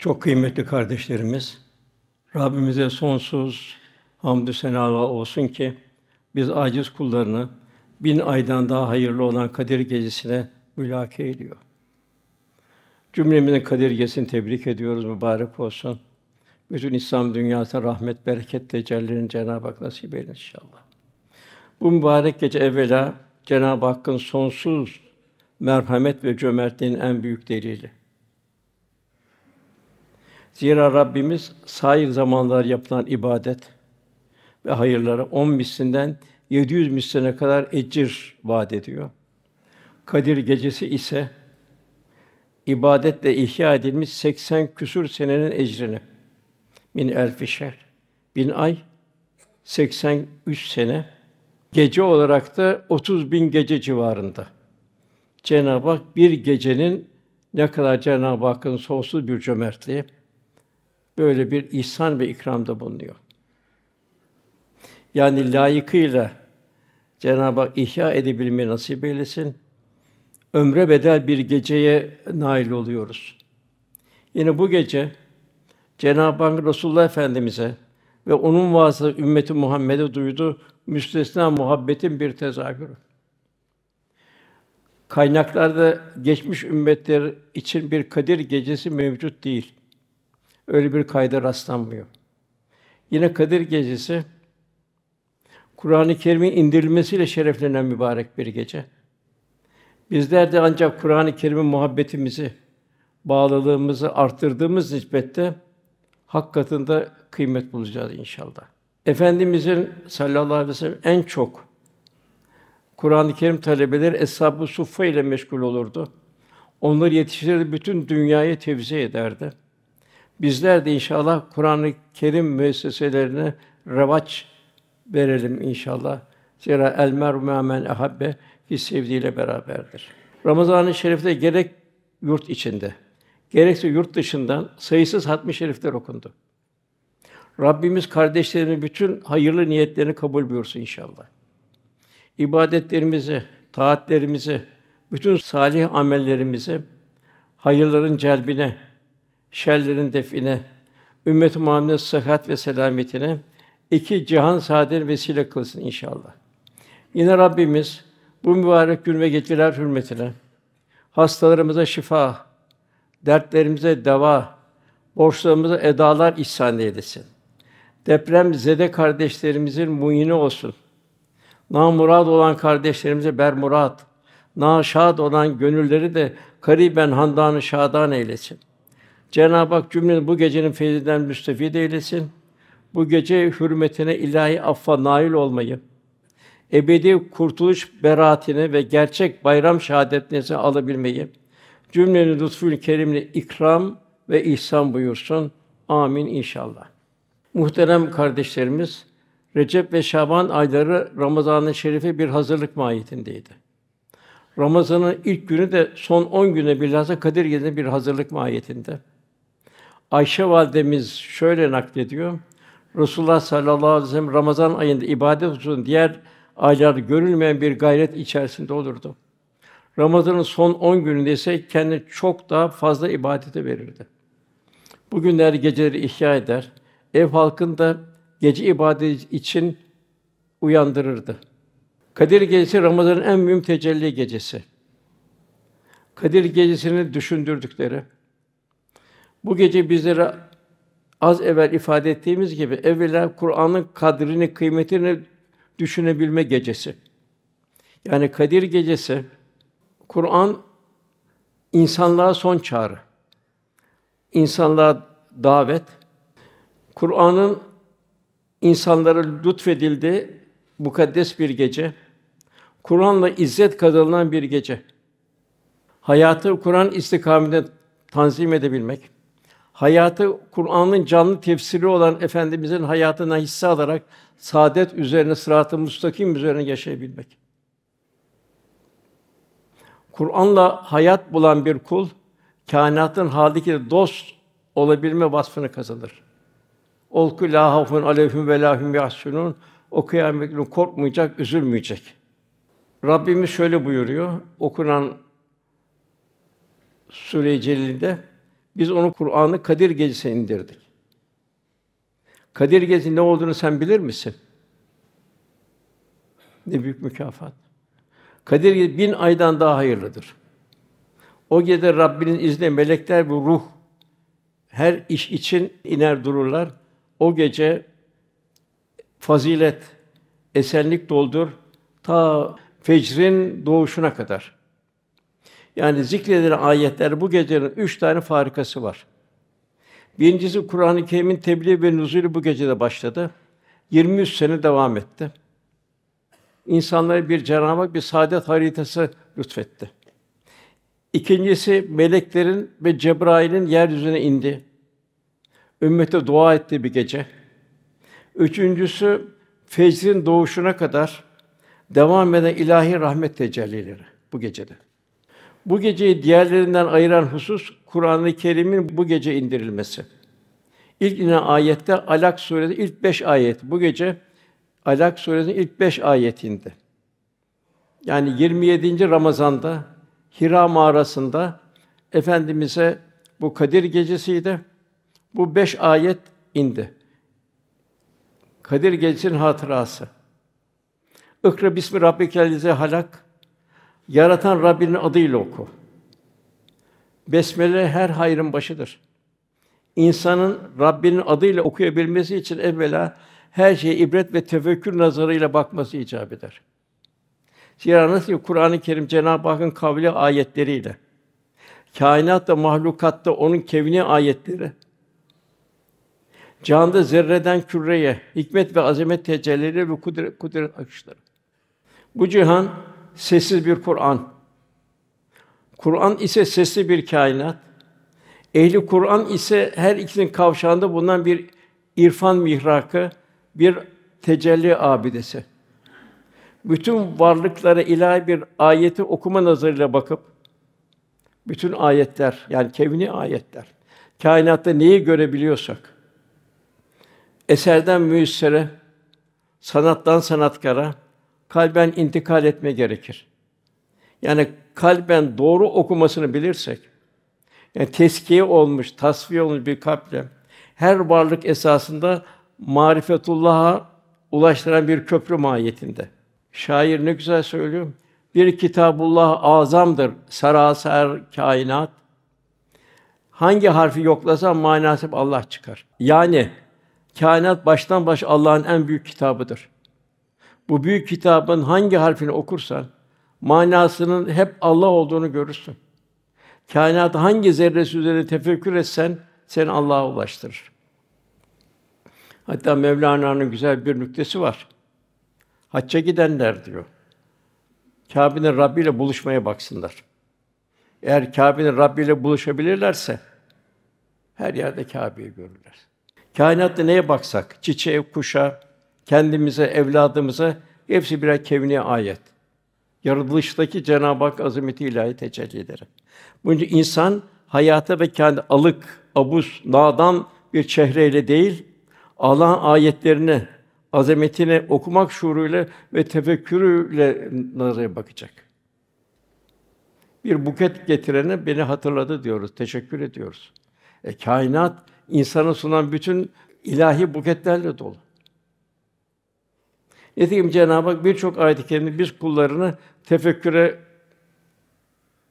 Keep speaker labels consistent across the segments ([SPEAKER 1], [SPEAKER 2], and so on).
[SPEAKER 1] Çok kıymetli kardeşlerimiz, Rabbimize sonsuz hamdü senalar olsun ki biz aciz kullarını bin aydan daha hayırlı olan Kadir Gecesi'ne mülake ediyor. Cümlemizin Kadir Gecesi'ni tebrik ediyoruz, mübarek olsun. Bütün İslam dünyasına rahmet, bereket tecellilerini Cenab-ı Hak nasip eylesin inşallah. Bu mübarek gece evvela Cenab-ı Hakk'ın sonsuz merhamet ve cömertliğinin en büyük delili. Zira Rabbimiz sair zamanlar yapılan ibadet ve hayırları 10 mislinden 700 misline kadar ecir vaat ediyor. Kadir gecesi ise ibadetle ihya edilmiş 80 küsur senenin ecrini min elfişer, bin ay 83 sene gece olarak da 30 bin gece civarında. Cenab-ı Hak bir gecenin ne kadar Cenab-ı Hakk'ın sonsuz bir cömertliği, böyle bir ihsan ve ikramda bulunuyor. Yani layıkıyla Cenab-ı Hak ihya edebilmeyi nasip eylesin. Ömre bedel bir geceye nail oluyoruz. Yine bu gece Cenab-ı Hak Resulullah Efendimize ve onun vasıta ümmeti Muhammed'e duyduğu müstesna muhabbetin bir tezahürü. Kaynaklarda geçmiş ümmetler için bir Kadir gecesi mevcut değil. Öyle bir kayda rastlanmıyor. Yine Kadir Gecesi Kur'an-ı Kerim'in indirilmesiyle şereflenen mübarek bir gece. Bizler de ancak Kur'an-ı Kerim'in muhabbetimizi, bağlılığımızı arttırdığımız nispette hak katında kıymet bulacağız inşallah. Efendimizin sallallahu aleyhi ve sellem en çok Kur'an-ı Kerim talebeleri Eshab-ı Suffe ile meşgul olurdu. Onları yetiştirdi bütün dünyayı tevzi ederdi. Bizler de inşallah Kur'an-ı Kerim müesseselerine revaç verelim inşallah. Zira el mer'u men ahabbe ki sevdiğiyle beraberdir. Ramazan-ı Şerif'te gerek yurt içinde, gerekse yurt dışından sayısız hatmi şerifler okundu. Rabbimiz kardeşlerimin bütün hayırlı niyetlerini kabul buyursun inşallah. İbadetlerimizi, taatlerimizi, bütün salih amellerimizi hayırların celbine şerlerin define, ümmet-i Muhammed'in sıhhat ve selametine iki cihan saadetine vesile kılsın inşallah. Yine Rabbimiz bu mübarek gün ve geceler hürmetine hastalarımıza şifa, dertlerimize deva, borçlarımıza edalar ihsan eylesin. Deprem zede kardeşlerimizin muini olsun. Na murad olan kardeşlerimize na şad olan gönülleri de kariben handanı şadan eylesin. Cenab-ı Hak cümleni bu gecenin feyzinden müstefid eylesin. Bu gece hürmetine ilahi affa nail olmayı, ebedi kurtuluş beraatini ve gerçek bayram şehadetini alabilmeyi, cümlenin lütfül kerimle ikram ve ihsan buyursun. Amin inşallah. Muhterem kardeşlerimiz, Recep ve Şaban ayları Ramazan-ı Şerif'e bir hazırlık mahiyetindeydi. Ramazan'ın ilk günü de son 10 güne bilhassa Kadir Gecesi'ne bir hazırlık mahiyetinde. Ayşe validemiz şöyle naklediyor. Resulullah sallallahu aleyhi ve sellem Ramazan ayında ibadet hususunda diğer aylar görülmeyen bir gayret içerisinde olurdu. Ramazan'ın son 10 gününde ise kendi çok daha fazla ibadete verirdi. Bu Bugünler geceleri ihya eder. Ev halkını da gece ibadeti için uyandırırdı. Kadir Gecesi Ramazan'ın en mühim tecelli gecesi. Kadir Gecesi'ni düşündürdükleri, bu gece bizlere az evvel ifade ettiğimiz gibi evvela Kur'an'ın kadrini, kıymetini düşünebilme gecesi. Yani Kadir Gecesi Kur'an insanlığa son çağrı. İnsanlığa davet. Kur'an'ın insanlara lütfedildiği mukaddes bir gece. Kur'an'la izzet kazanılan bir gece. Hayatı Kur'an istikametinde tanzim edebilmek hayatı Kur'an'ın canlı tefsiri olan efendimizin hayatına hisse alarak saadet üzerine sırat-ı müstakim üzerine yaşayabilmek. Kur'an'la hayat bulan bir kul kainatın haliki dost olabilme vasfını kazanır. Olku la hafun aleyhim ve lahum yahsunun o kıyamet günü korkmayacak, üzülmeyecek. Rabbimiz şöyle buyuruyor okunan Sure-i Celil'de biz onu Kur'an'ı Kadir Gecesi'ne indirdik. Kadir Gecesi ne olduğunu sen bilir misin? Ne büyük mükafat. Kadir Gecesi bin aydan daha hayırlıdır. O gece Rabbinin izniyle melekler bu ruh her iş için iner dururlar. O gece fazilet, esenlik doldur ta fecrin doğuşuna kadar. Yani zikredilen ayetler bu gecenin üç tane farikası var. Birincisi Kur'an-ı Kerim'in tebliğ ve nüzulü bu gecede başladı. 23 sene devam etti. İnsanlara bir cenab bir saadet haritası lütfetti. İkincisi meleklerin ve Cebrail'in yeryüzüne indi. Ümmete dua etti bir gece. Üçüncüsü fecrin doğuşuna kadar devam eden ilahi rahmet tecellileri bu gecede. Bu geceyi diğerlerinden ayıran husus Kur'an-ı Kerim'in bu gece indirilmesi. İlk inen ayette Alak suresi ilk beş ayet. Bu gece Alak suresinin ilk beş ayetinde. Yani 27. Ramazan'da Hira mağarasında efendimize bu Kadir gecesiydi. Bu beş ayet indi. Kadir gecesinin hatırası. Ikra bismi rabbikellezî halak. Yaratan Rabbinin adıyla oku. Besmele her hayrın başıdır. İnsanın Rabbinin adıyla okuyabilmesi için evvela her şeye ibret ve tefekkür nazarıyla bakması icap eder. Zira nasıl Kur'an-ı Kerim Cenab-ı Hakk'ın kavli ayetleriyle kainatta, mahlukatta onun kevni ayetleri canda zerreden küreye hikmet ve azamet tecellileri ve kudret, kudret akışları. Bu cihan sessiz bir Kur'an. Kur'an ise sesli bir kainat. Ehli Kur'an ise her ikisinin kavşağında bulunan bir irfan mihrakı, bir tecelli abidesi. Bütün varlıklara ilahi bir ayeti okuma nazarıyla bakıp bütün ayetler yani kevni ayetler kainatta neyi görebiliyorsak eserden müessere, sanattan sanatkara, kalben intikal etme gerekir. Yani kalben doğru okumasını bilirsek, yani teskiye olmuş, tasfiye olmuş bir kalple her varlık esasında marifetullah'a ulaştıran bir köprü mahiyetinde. Şair ne güzel söylüyor. Bir kitabullah azamdır saraser kainat. Hangi harfi yoklasan manası Allah çıkar. Yani kainat baştan baş Allah'ın en büyük kitabıdır. Bu büyük kitabın hangi harfini okursan manasının hep Allah olduğunu görürsün. Kainat hangi zerresi üzerine tefekkür etsen seni Allah'a ulaştırır. Hatta Mevlana'nın güzel bir nüktesi var. Hacca gidenler diyor. Kâbe'nin Rabbi ile buluşmaya baksınlar. Eğer Kâbe'nin Rabbi ile buluşabilirlerse her yerde Kâbe'yi görürler. Kainatta neye baksak? Çiçeğe, kuşa, kendimize, evladımıza hepsi birer kevni ayet. Yaratılıştaki Cenab-ı Hak azameti ilahi tecellidir. Bunun için insan hayata ve kendi alık, abuz, nadan bir çehreyle değil, Allah'ın ayetlerini, azametini okumak şuuruyla ve tefekkürüyle nazara bakacak. Bir buket getirene beni hatırladı diyoruz, teşekkür ediyoruz. E, kainat insana sunan bütün ilahi buketlerle dolu. Nitekim Cenab-ı Hak birçok ayet-i kerimede biz kullarını tefekküre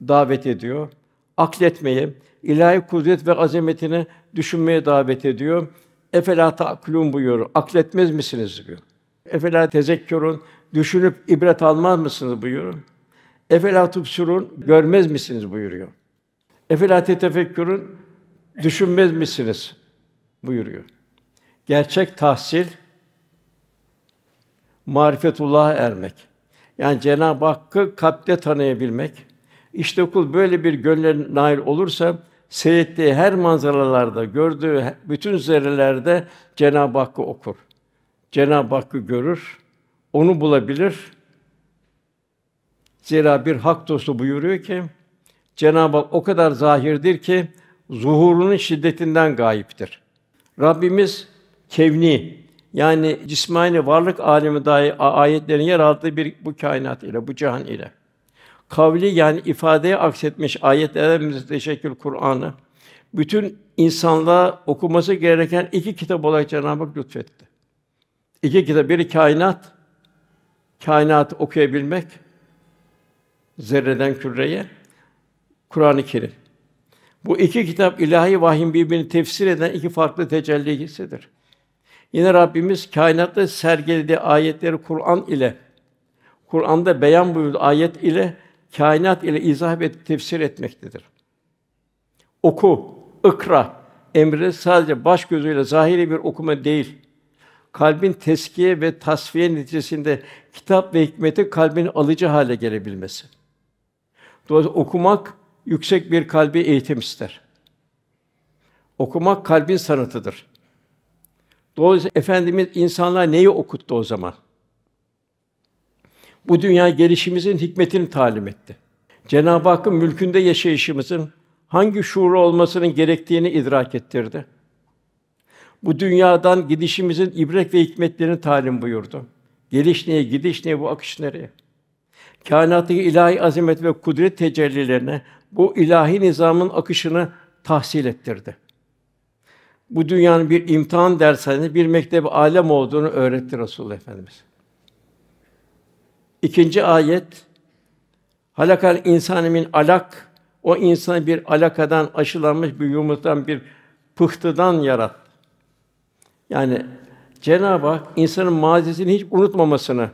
[SPEAKER 1] davet ediyor. Akletmeye, ilahi kudret ve azametini düşünmeye davet ediyor. Efela ta'kulun buyuruyor. Akletmez misiniz diyor. Efela tezekkürün düşünüp ibret almaz mısınız buyuruyor. Efela tubsurun görmez misiniz buyuruyor. Efela tefekkürün düşünmez misiniz buyuruyor. Gerçek tahsil marifetullah'a ermek. Yani Cenab-ı Hakk'ı kalpte tanıyabilmek. İşte kul böyle bir gönle nail olursa seyrettiği her manzaralarda, gördüğü bütün zerrelerde Cenab-ı Hakk'ı okur. Cenab-ı Hakk'ı görür, onu bulabilir. Zira bir hak dostu buyuruyor ki Cenab-ı Hak o kadar zahirdir ki zuhurunun şiddetinden gayiptir. Rabbimiz kevni yani cismani varlık alemi dahi ayetlerin yer aldığı bir bu kainat ile, bu cihan ile. Kavli yani ifadeye aksetmiş ayetlere müteşekkil Kur'an'ı bütün insanlığa okuması gereken iki kitap olarak Cenab-ı Hak lütfetti. İki kitap, biri kainat, kainatı okuyabilmek, zerreden küreye, Kur'an-ı Kerim. Bu iki kitap ilahi vahyin birbirini tefsir eden iki farklı tecellisidir. Yine Rabbimiz kainatta sergilediği ayetleri Kur'an ile Kur'an'da beyan buyurduğu ayet ile kainat ile izah ve tefsir etmektedir. Oku, ıkra emri sadece baş gözüyle zahiri bir okuma değil. Kalbin teskiye ve tasfiye neticesinde kitap ve hikmeti kalbin alıcı hale gelebilmesi. Dolayısıyla okumak yüksek bir kalbi eğitim ister. Okumak kalbin sanatıdır. Dolayısıyla Efendimiz insanlar neyi okuttu o zaman? Bu dünya gelişimizin hikmetini talim etti. Cenab-ı Hakk'ın mülkünde yaşayışımızın hangi şuur olmasının gerektiğini idrak ettirdi. Bu dünyadan gidişimizin ibret ve hikmetlerini talim buyurdu. Geliş neye, gidiş neye, bu akış nereye? Kainatı ilahi azamet ve kudret tecellilerine bu ilahi nizamın akışını tahsil ettirdi bu dünyanın bir imtihan dersini, bir mektebi alem olduğunu öğretti Resulullah Efendimiz. İkinci ayet Halakal insanı alak o insanı bir alakadan aşılanmış bir yumurtadan bir pıhtıdan yarat. Yani Cenab-ı Hak insanın mazisini hiç unutmamasını,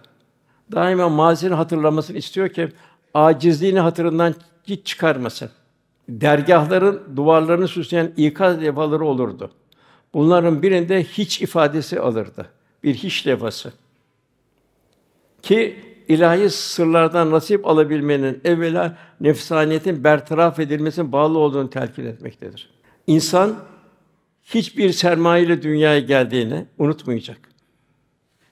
[SPEAKER 1] daima mazisini hatırlamasını istiyor ki acizliğini hatırından hiç çıkarmasın. Dergahların duvarlarını süsleyen ikaz levhaları olurdu. Bunların birinde hiç ifadesi alırdı. Bir hiç levhası. Ki ilahi sırlardan nasip alabilmenin evvela nefsaniyetin bertaraf edilmesine bağlı olduğunu telkin etmektedir. İnsan hiçbir sermaye ile dünyaya geldiğini unutmayacak.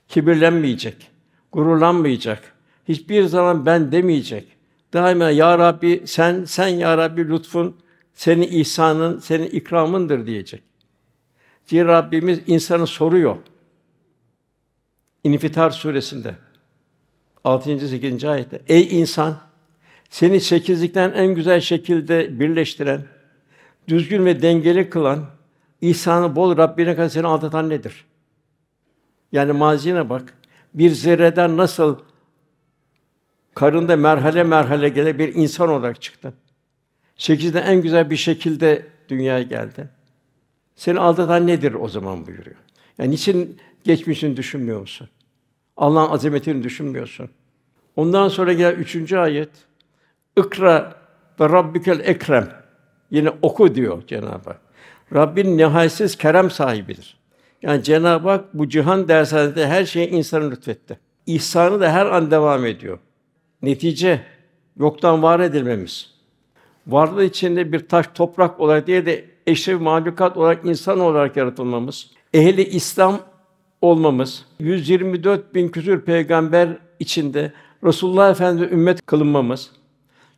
[SPEAKER 1] Kibirlenmeyecek, gururlanmayacak. Hiçbir zaman ben demeyecek. Daima ya Rabbi sen sen ya Rabbi lütfun, senin ihsanın, senin ikramındır diyecek. Diye Rabbimiz insanı soruyor. İnfitar suresinde 6. 8. ayette. Ey insan, seni sekizlikten en güzel şekilde birleştiren, düzgün ve dengeli kılan, ihsanı bol Rabbine kadar seni aldatan nedir? Yani mazine bak. Bir zerreden nasıl karında merhale merhale gele bir insan olarak çıktı. Sekizde en güzel bir şekilde dünyaya geldi. Seni aldatan nedir o zaman buyuruyor. Yani niçin geçmişini düşünmüyor musun? Allah'ın azametini düşünmüyorsun. Ondan sonra gel üçüncü ayet. İkra ve Rabbikel Ekrem. Yine oku diyor Cenab-ı Hak. Rabbin nihayetsiz kerem sahibidir. Yani Cenab-ı Hak bu cihan dersinde her şeyi insana lütfetti. İhsanı da her an devam ediyor. Netice yoktan var edilmemiz. Varlığı içinde bir taş toprak olay diye de eşref mahlukat olarak insan olarak yaratılmamız, ehli İslam olmamız, 124 bin küsur peygamber içinde Resulullah Efendimiz ümmet kılınmamız,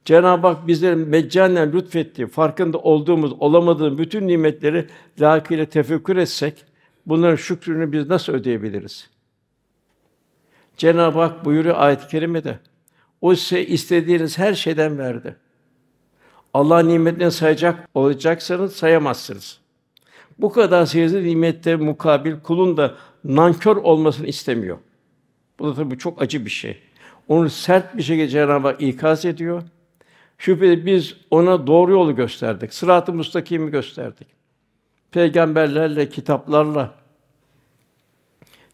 [SPEAKER 1] Cenab-ı Hak bizlere meccanen lütfetti. Farkında olduğumuz, olamadığımız bütün nimetleri layıkıyla tefekkür etsek bunların şükrünü biz nasıl ödeyebiliriz? Cenab-ı Hak buyuruyor ayet-i kerimede. O size istediğiniz her şeyden verdi. Allah nimetlerini sayacak olacaksanız sayamazsınız. Bu kadar sayıda nimette mukabil kulun da nankör olmasını istemiyor. Bu da tabii çok acı bir şey. Onu sert bir şekilde Cenab-ı Hak ikaz ediyor. Şüphesiz biz ona doğru yolu gösterdik. Sırat-ı müstakimi gösterdik. Peygamberlerle, kitaplarla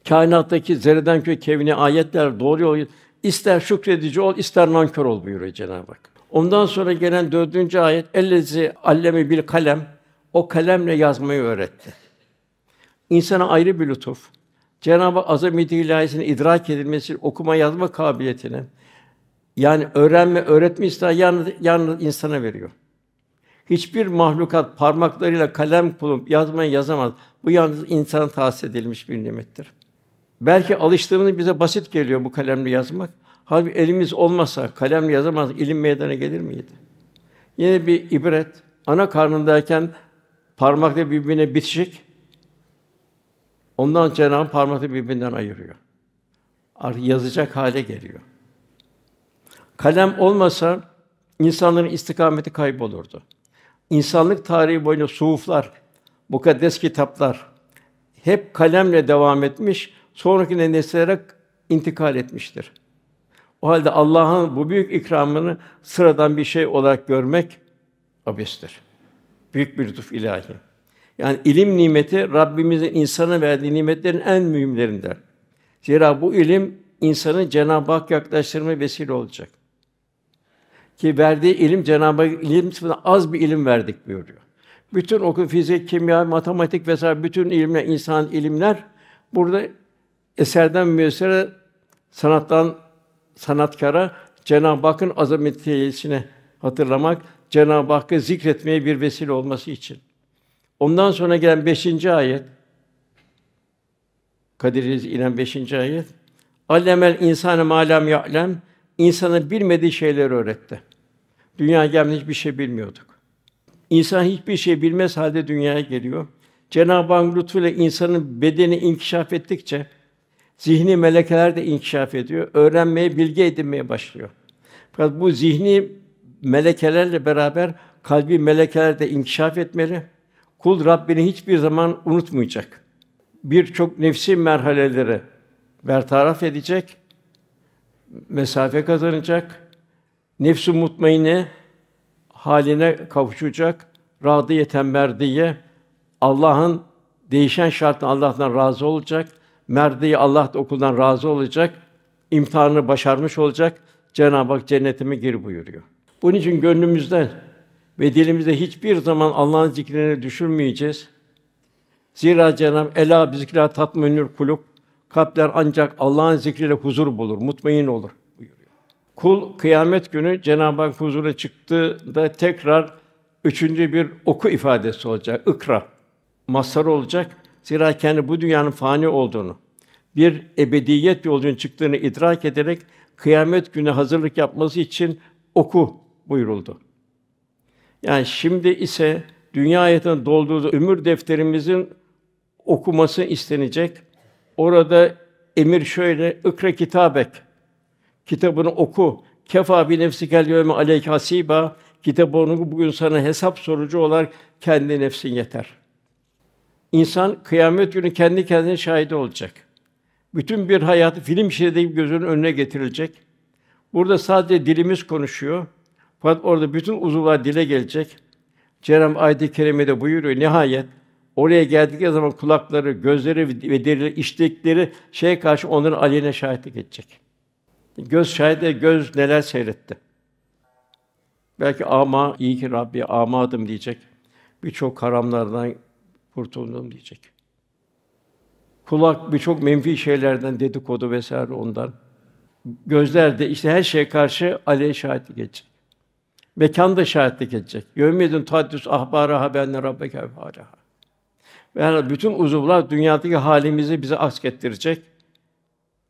[SPEAKER 1] kainattaki zerreden köy kevni ayetler doğru yolu. ister şükredici ol, ister nankör ol buyuruyor Cenab-ı Hak. Ondan sonra gelen dördüncü ayet ellezi allemi bil kalem o kalemle yazmayı öğretti. İnsana ayrı bir lütuf. Cenab-ı Azameti ilahisini idrak edilmesi, okuma yazma kabiliyetini yani öğrenme, öğretme isteği yalnız, yalnız insana veriyor. Hiçbir mahlukat parmaklarıyla kalem bulup yazmayı yazamaz. Bu yalnız insan tahsis edilmiş bir nimettir. Belki alıştığımız bize basit geliyor bu kalemle yazmak. Halbuki elimiz olmasa, kalem yazamaz, ilim meydana gelir miydi? Yine bir ibret. Ana karnındayken parmakla birbirine bitişik. Ondan Cenab-ı parmakla birbirinden ayırıyor. Artık yazacak hale geliyor. Kalem olmasa insanların istikameti kaybolurdu. İnsanlık tarihi boyunca suhuflar, mukaddes kitaplar hep kalemle devam etmiş, sonraki nesillere intikal etmiştir. O halde Allah'ın bu büyük ikramını sıradan bir şey olarak görmek abestir. Büyük bir lütuf ilahi. Yani ilim nimeti Rabbimizin insana verdiği nimetlerin en mühimlerinden. Zira bu ilim insanı Cenab-ı Hak yaklaştırma vesile olacak. Ki verdiği ilim Cenab-ı Hak ilim az bir ilim verdik buyuruyor. Bütün okul fizik, kimya, matematik vesaire bütün ilimler, insan ilimler burada eserden müessere sanattan sanatkara Cenab-ı Hakk'ın azametini hatırlamak, Cenab-ı Hakk'ı zikretmeye bir vesile olması için. Ondan sonra gelen beşinci ayet, Kadiriz inen beşinci ayet, Allemel insanı malam ya'lem, insana bilmediği şeyleri öğretti. Dünya gelmiş hiçbir şey bilmiyorduk. İnsan hiçbir şey bilmez halde dünyaya geliyor. Cenab-ı Hak lütfuyla insanın bedeni inkişaf ettikçe, Zihni melekeler de inkişaf ediyor. Öğrenmeye, bilgi edinmeye başlıyor. Fakat bu zihni melekelerle beraber kalbi melekeler de inkişaf etmeli. Kul Rabbini hiçbir zaman unutmayacak. Birçok nefsi merhaleleri bertaraf edecek, mesafe kazanacak, nefs-i mutmainne haline kavuşacak, radiyeten merdiye, Allah'ın değişen şartına Allah'tan razı olacak, merdiği Allah da okuldan razı olacak, imtihanını başarmış olacak. Cenab-ı Hak cennetime gir buyuruyor. Bunun için gönlümüzden ve dilimizde hiçbir zaman Allah'ın zikrini düşürmeyeceğiz. Zira Cenab-ı Ela bizikra tatminül kuluk kalpler ancak Allah'ın zikriyle huzur bulur, mutmain olur buyuruyor. Kul kıyamet günü Cenab-ı Hak huzura çıktığında tekrar üçüncü bir oku ifadesi olacak, ikra. masar olacak. Zira kendi bu dünyanın fani olduğunu, bir ebediyet yolcunun çıktığını idrak ederek kıyamet günü hazırlık yapması için oku buyuruldu. Yani şimdi ise dünya hayatının dolduğu ömür defterimizin okuması istenecek. Orada emir şöyle ikra kitabek. Kitabını oku. Kefa bi nefsikel yevme aleyke hasiba. Kitabını bugün sana hesap sorucu olarak kendi nefsin yeter. İnsan kıyamet günü kendi kendine şahidi olacak. Bütün bir hayatı film şeridi gözünün önüne getirilecek. Burada sadece dilimiz konuşuyor. Fakat orada bütün uzuvlar dile gelecek. Cenab-ı Ayet-i Kerime'de buyuruyor nihayet oraya geldik zaman kulakları, gözleri ve derileri içtikleri şeye karşı onların aleyhine şahitlik edecek. Göz şahide göz neler seyretti. Belki ama iyi ki Rabbi amadım diyecek. Birçok haramlardan, kurtuldum diyecek. Kulak birçok menfi şeylerden dedikodu vesaire ondan. Gözler de işte her şeye karşı aleyh şahitlik edecek. Mekan da şahitlik edecek. Yevmiyedin tahdis ahbara haberne rabbeke hâlâ. Yani bütün uzuvlar dünyadaki halimizi bize askettirecek.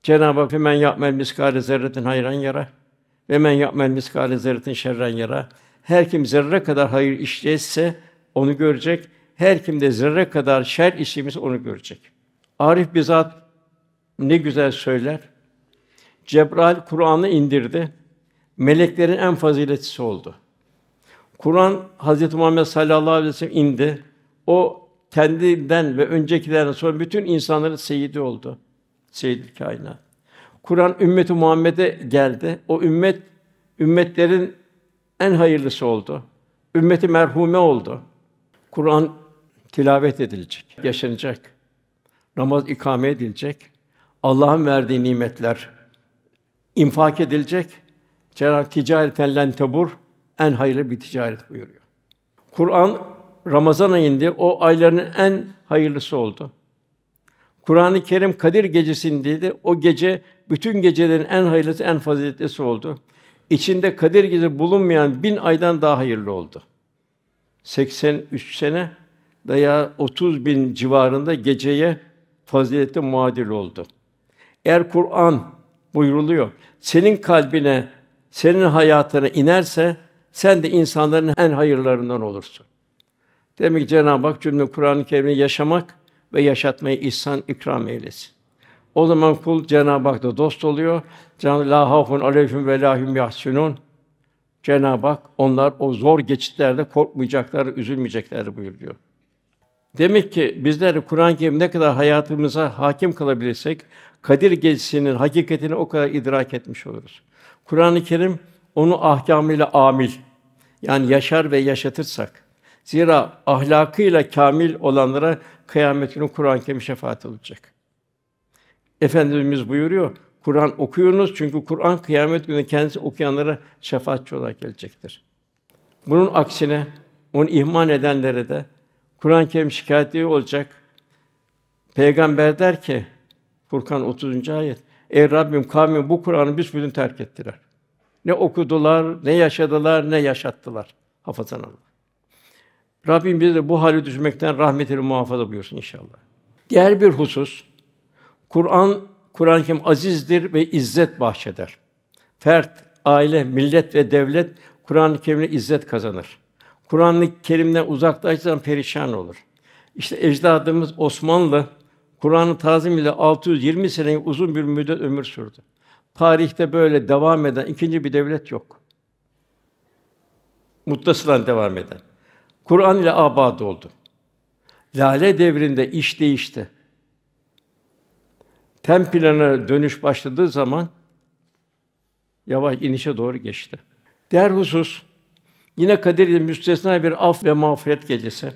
[SPEAKER 1] Cenab-ı Hak men yapmel miskale zerretin hayran yara ve men yapmel miskale zerretin şerren yara. Her kim zerre kadar hayır işleyse onu görecek her kimde zerre kadar şer işimiz onu görecek. Arif bizzat ne güzel söyler. Cebrail Kur'an'ı indirdi. Meleklerin en faziletlisi oldu. Kur'an Hz. Muhammed sallallahu aleyhi ve sellem indi. O kendinden ve öncekilerden sonra bütün insanların seyidi oldu. Seyyidül kainat. Kur'an ümmeti Muhammed'e geldi. O ümmet ümmetlerin en hayırlısı oldu. Ümmeti merhume oldu. Kur'an tilavet edilecek, yaşanacak. Namaz ikame edilecek. Allah'ın verdiği nimetler infak edilecek. Cenab-ı ticareten len tebur en hayırlı bir ticaret buyuruyor. Kur'an Ramazan ayında o ayların en hayırlısı oldu. Kur'an-ı Kerim Kadir gecesindeydi. O gece bütün gecelerin en hayırlısı, en faziletlisi oldu. İçinde Kadir gecesi bulunmayan bin aydan daha hayırlı oldu. 83 sene veya 30 bin civarında geceye fazileti muadil oldu. Eğer Kur'an buyruluyor, senin kalbine, senin hayatına inerse sen de insanların en hayırlarından olursun. Demek ki Cenab-ı Hak cümle Kur'an-ı Kerim'i yaşamak ve yaşatmayı ihsan ikram eylesin. O zaman kul Cenab-ı Hak'ta dost oluyor. Can la hafun aleyhim ve lahum yahsunun. Cenab-ı Hak onlar o zor geçitlerde korkmayacaklar, üzülmeyecekler buyuruyor. Demek ki bizler Kur'an-ı Kerim ne kadar hayatımıza hakim kalabilirsek Kadir Gecesi'nin hakikatini o kadar idrak etmiş oluruz. Kur'an-ı Kerim onu ahkamıyla amil yani yaşar ve yaşatırsak zira ahlakıyla kamil olanlara kıyamet günü Kur'an-ı Kerim şefaat olacak. Efendimiz buyuruyor, Kur'an okuyunuz çünkü Kur'an kıyamet günü kendisi okuyanlara şefaatçi olarak gelecektir. Bunun aksine onu ihmal edenlere de Kur'an-ı Kerim şikayetleri olacak. Peygamber der ki Furkan 30. ayet. Ey Rabbim kavmim bu Kur'an'ı büsbütün terk ettiler. Ne okudular, ne yaşadılar, ne yaşattılar. Hafızan Allah. Rabbim bizi de bu hali düşmekten rahmetiyle muhafaza buyursun inşallah. Diğer bir husus, Kur'an, Kur'an-ı Kerim azizdir ve izzet bahşeder. Fert, aile, millet ve devlet Kur'an-ı Kerim'le izzet kazanır. Kur'an-ı Kerim'den uzaklaşırsan perişan olur. İşte ecdadımız Osmanlı Kuranı Tazim ile 620 sene uzun bir müddet ömür sürdü. Tarihte böyle devam eden ikinci bir devlet yok. Muttasılan devam eden. Kur'an ile abad oldu. Lale devrinde iş değişti. Tem plana dönüş başladığı zaman yavaş inişe doğru geçti. Diğer husus Yine Kadir ile müstesna bir af ve mağfiret gecesi.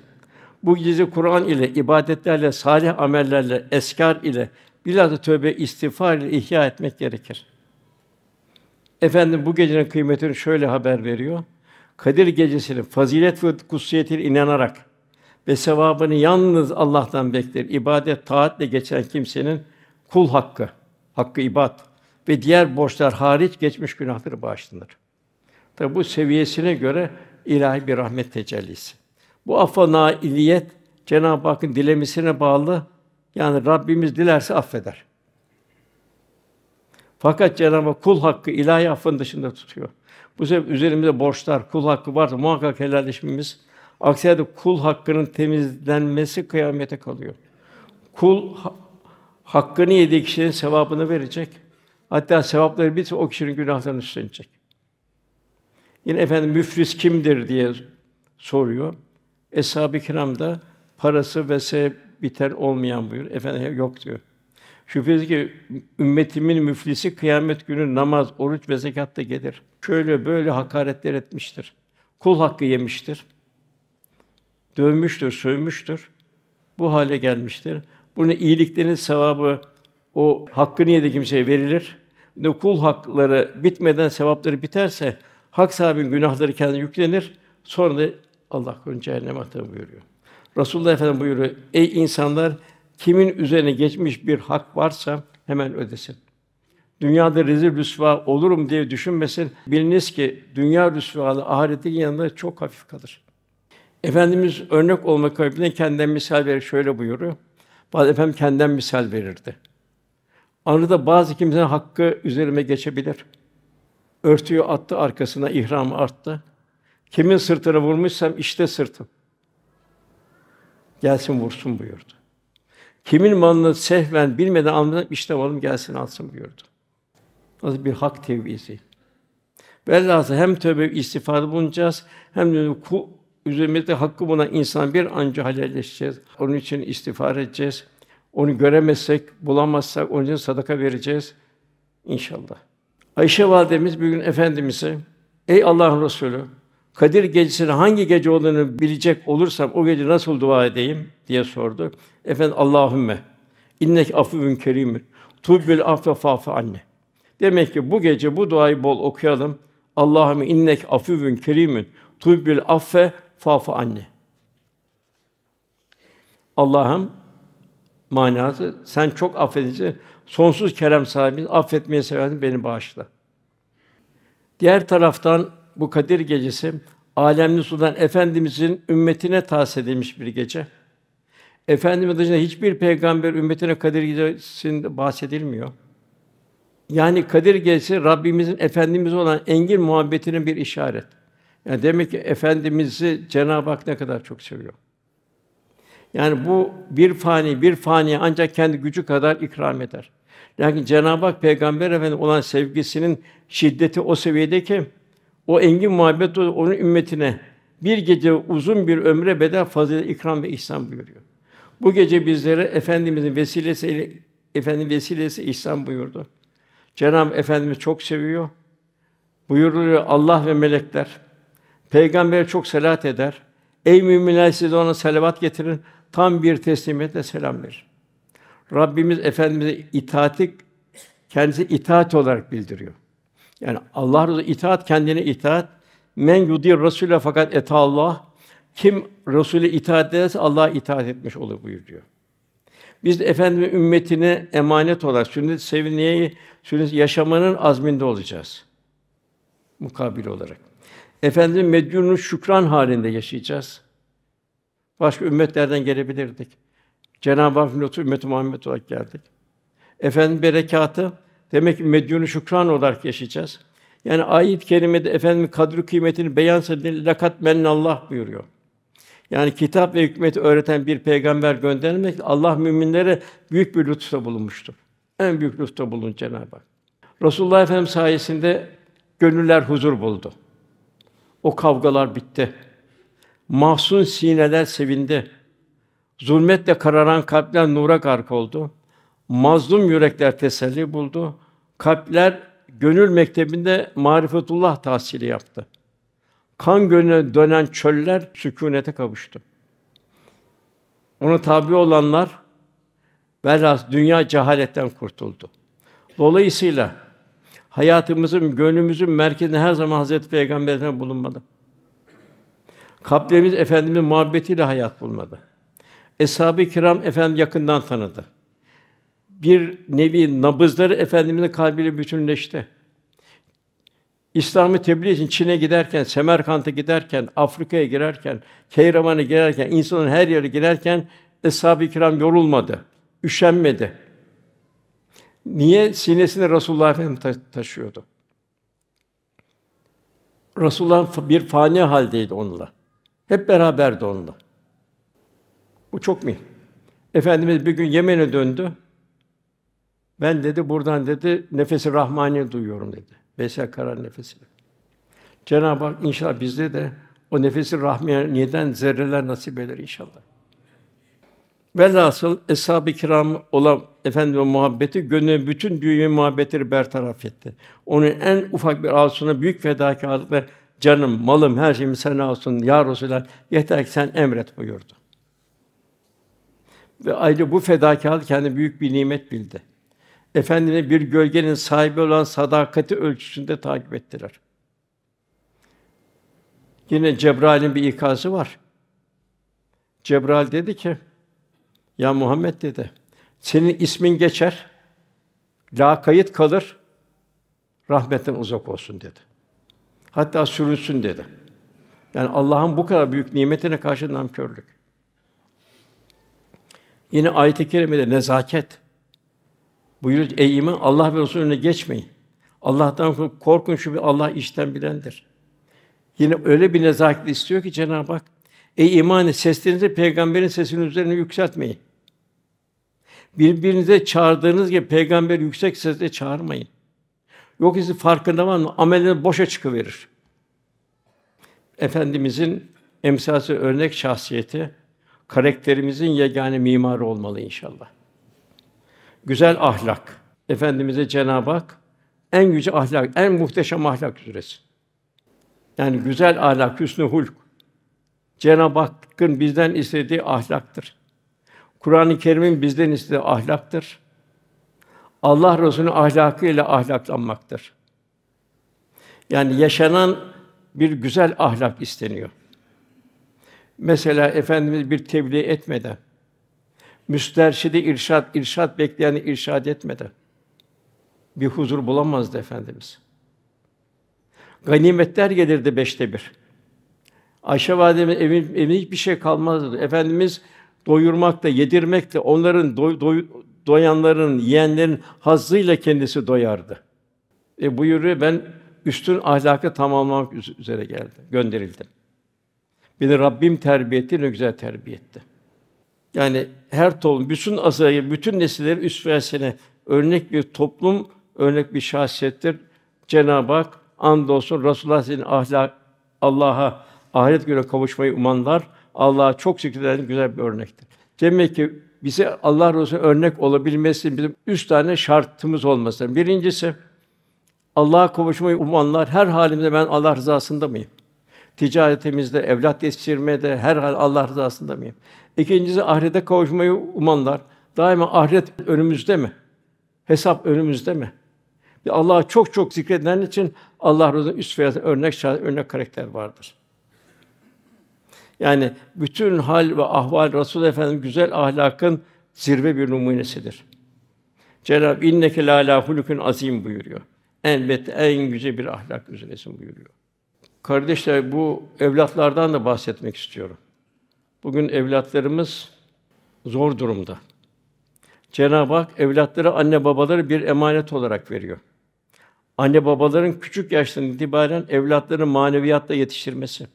[SPEAKER 1] Bu gece Kur'an ile, ibadetlerle, salih amellerle, eskar ile, bilhassa tövbe, istiğfar ile ihya etmek gerekir. Efendim bu gecenin kıymetini şöyle haber veriyor. Kadir gecesinin fazilet ve kutsiyetine inanarak ve sevabını yalnız Allah'tan bekler. İbadet, taatle geçen kimsenin kul hakkı, hakkı ibadet ve diğer borçlar hariç geçmiş günahları bağışlanır. Tabi bu seviyesine göre ilahi bir rahmet tecellisi. Bu affa nailiyet Cenab-ı Hakk'ın dilemesine bağlı. Yani Rabbimiz dilerse affeder. Fakat Cenab-ı Hak kul hakkı ilahi affın dışında tutuyor. Bu sebep üzerimizde borçlar, kul hakkı varsa muhakkak helalleşmemiz, aksi halde kul hakkının temizlenmesi kıyamete kalıyor. Kul ha- hakkını yediği kişinin sevabını verecek. Hatta sevapları bitse o kişinin günahlarını üstlenecek. Yine efendim müflis kimdir diye soruyor. Eshab-ı kiram da parası ve biter olmayan buyur. Efendim yok diyor. Şüphesiz ki ümmetimin müflisi kıyamet günü namaz, oruç ve zekat da gelir. Şöyle böyle hakaretler etmiştir. Kul hakkı yemiştir. Dövmüştür, sövmüştür. Bu hale gelmiştir. Bunu iyiliklerin sevabı o hakkı niye de kimseye verilir? Ne kul hakları bitmeden sevapları biterse Hak sahibinin günahları kendine yüklenir. Sonra da Allah korusun cehenneme atar buyuruyor. Resulullah Efendimiz buyuruyor: "Ey insanlar, kimin üzerine geçmiş bir hak varsa hemen ödesin. Dünyada rezil rüsva olurum diye düşünmesin. Biliniz ki dünya rüsvalı ahiretin yanında çok hafif kalır." Efendimiz örnek olmak kaydıyla kendinden misal verir şöyle buyuruyor. Bazı efendim kendinden misal verirdi. Anında bazı kimsenin hakkı üzerime geçebilir. Örtüyü attı arkasına, ihramı arttı. Kimin sırtına vurmuşsam işte sırtım. Gelsin vursun buyurdu. Kimin malını sehven bilmeden almadan işte malım gelsin alsın buyurdu. Nasıl bir hak tevbizi. Velhâsıl hem tövbe istifade bulunacağız hem de ku üzerimizde hakkı buna insan bir anca helalleşeceğiz. Onun için istiğfar edeceğiz. Onu göremezsek, bulamazsak onun için sadaka vereceğiz inşallah. Ayşe validemiz bir gün efendimize "Ey Allah'ın Resulü, Kadir gecesinin hangi gece olduğunu bilecek olursam o gece nasıl dua edeyim?" diye sordu. Efendim Allahümme innek afuvun kerimün tubbül affe fafu anne. Demek ki bu gece bu duayı bol okuyalım. Allah'ım innek afuvun kerimün tubbül affe fafu anne. Allah'ım manası sen çok affedici, Sonsuz kerem sahibi, affetmeye seversin, beni bağışla. Diğer taraftan bu Kadir Gecesi alemli sudan efendimizin ümmetine tahsis edilmiş bir gece. Efendimiz dışında hiçbir peygamber ümmetine Kadir Gecesi'nde bahsedilmiyor. Yani Kadir Gecesi Rabbimizin efendimiz olan engin muhabbetinin bir işaret. Yani demek ki efendimizi Cenab-ı Hak ne kadar çok seviyor. Yani bu bir fani, bir fani ancak kendi gücü kadar ikram eder. Lakin Cenab-ı Hak Peygamber Efendimiz olan sevgisinin şiddeti o seviyede ki o engin muhabbet onun ümmetine bir gece uzun bir ömre bedel fazilet ikram ve ihsan buyuruyor. Bu gece bizlere efendimizin vesilesiyle efendi vesilesi ihsan buyurdu. Cenab-ı Efendimiz çok seviyor. Buyuruluyor Allah ve melekler. Peygamber çok selat eder. Ey müminler siz ona salavat getirin. Tam bir teslimiyetle selam verin. Rabbimiz Efendimiz'e itaati kendisi itaat olarak bildiriyor. Yani Allah razı itaat kendine itaat. Men yudi Rasûle fakat et Allah. Kim Rasûle itaat ederse Allah'a itaat etmiş olur buyuruyor. Biz de Efendimiz ümmetine emanet olarak sünnet seviniyi, sünnet yaşamanın azminde olacağız. Mukabil olarak. Efendimiz medyunun şükran halinde yaşayacağız. Başka ümmetlerden gelebilirdik. Cenab-ı Hak lütfu ümmeti Muhammed olarak geldik. Efendim berekatı demek ki medyunu şükran olarak yaşayacağız. Yani ayet-i kerimede efendim kadri kıymetini beyan edin lakat Allah buyuruyor. Yani kitap ve hükmeti öğreten bir peygamber gönderilmek Allah müminlere büyük bir lütufta bulunmuştur. En büyük lütufta bulun Cenab-ı Hak. Resulullah Efendimiz sayesinde gönüller huzur buldu. O kavgalar bitti. Mahzun sineler sevindi. Zulmetle kararan kalpler nura gark oldu. Mazlum yürekler teselli buldu. Kalpler gönül mektebinde marifetullah tahsili yaptı. Kan gönüle dönen çöller sükûnete kavuştu. Ona tabi olanlar velhas dünya cehaletten kurtuldu. Dolayısıyla hayatımızın, gönlümüzün merkezinde her zaman Hazreti Peygamber'e bulunmadı. Kalplerimiz Efendimiz muhabbetiyle hayat bulmadı. Eshab-ı kiram efendim yakından tanıdı. Bir nevi nabızları efendimizin kalbiyle bütünleşti. İslam'ı tebliğ için Çin'e giderken, Semerkant'a giderken, Afrika'ya girerken, Keyraman'a girerken, insanın her yere girerken Eshab-ı Kiram yorulmadı, üşenmedi. Niye sinesine Resulullah Efendimiz ta- taşıyordu? Resulullah bir fani haldeydi onunla. Hep beraberdi onunla. Bu çok mühim. Efendimiz bir gün Yemen'e döndü. Ben dedi buradan dedi nefesi rahmani duyuyorum dedi. Veysel karar nefesi. Cenab-ı Hak inşallah bizde de o nefesi rahmaniyeden zerreler nasip eder inşallah. Velhasıl eshab-ı kiram olan efendime muhabbeti gönlün bütün büyüğü muhabbetleri bertaraf etti. Onun en ufak bir arzusuna büyük fedakarlıkla canım, malım, her şeyim sana olsun ya Resulallah yeter ki sen emret buyurdu. Ve ayrıca bu fedakarlık kendi büyük bir nimet bildi. Efendine bir gölgenin sahibi olan sadakati ölçüsünde takip ettiler. Yine Cebrail'in bir ikazı var. Cebrail dedi ki, ya Muhammed dedi, senin ismin geçer, la kayıt kalır, rahmetten uzak olsun dedi. Hatta sürünsün dedi. Yani Allah'ın bu kadar büyük nimetine karşı namkörlük. Yine ayet-i kerimede nezaket. Buyurur ey iman Allah ve Resulüne geçmeyin. Allah'tan korkun şu bir Allah işten bilendir. Yine öyle bir nezaket istiyor ki Cenab-ı Hak ey iman seslerinizi peygamberin sesinin üzerine yükseltmeyin. Birbirinize çağırdığınız gibi peygamber yüksek sesle çağırmayın. Yok izi farkında var mı? Amelleri boşa çıkıverir. Efendimizin emsalsi örnek şahsiyeti karakterimizin yegane mimarı olmalı inşallah. Güzel ahlak. Efendimize Cenab-ı Hak en yüce ahlak, en muhteşem ahlak süresi. Yani güzel ahlak, hüsnü hulk. Cenab-ı Hakk'ın bizden istediği ahlaktır. Kur'an-ı Kerim'in bizden istediği ahlaktır. Allah Resulü'nün ahlakıyla ahlaklanmaktır. Yani yaşanan bir güzel ahlak isteniyor. Mesela efendimiz bir tebliğ etmeden, müsterşidi irşat, irşat bekleyeni irşad etmeden bir huzur bulamazdı efendimiz. Ganimetler gelirdi beşte bir. Ayşe validemiz evin, evinde hiçbir şey kalmazdı. Efendimiz doyurmakta, yedirmekte, onların doy, doy, doyanların, yiyenlerin hazzıyla kendisi doyardı. E buyuruyor ben üstün ahlakı tamamlamak üzere geldi, gönderildim. Beni Rabbim terbiye etti, ne güzel terbiye etti. Yani her toplum, bütün azayı, bütün nesilleri üsvesine örnek bir toplum, örnek bir şahsiyettir. Cenab-ı Hak andolsun Resulullah sizin ahlak Allah'a ahiret günü kavuşmayı umanlar Allah'a çok şükürlerin güzel bir örnektir. Demek ki bize Allah Resulü örnek olabilmesi bizim üç tane şartımız olması. Birincisi Allah'a kavuşmayı umanlar her halimde ben Allah rızasında mıyım? ticaretimizde, evlat yetiştirmede, her hal Allah rızasında mıyım? İkincisi ahirete kavuşmayı umanlar. Daima ahiret önümüzde mi? Hesap önümüzde mi? Allah'a çok çok zikreden için Allah razı üst ve örnek şahit, örnek karakter vardır. Yani bütün hal ve ahval Rasul Efendimiz güzel ahlakın zirve bir numunesidir. Cenab-ı İnneke la la azim buyuruyor. Elbette en güzel bir ahlak üzeresin buyuruyor. Kardeşler bu evlatlardan da bahsetmek istiyorum. Bugün evlatlarımız zor durumda. Cenab-ı Hak evlatları anne babaları bir emanet olarak veriyor. Anne babaların küçük yaştan itibaren evlatlarını maneviyatla yetiştirmesi,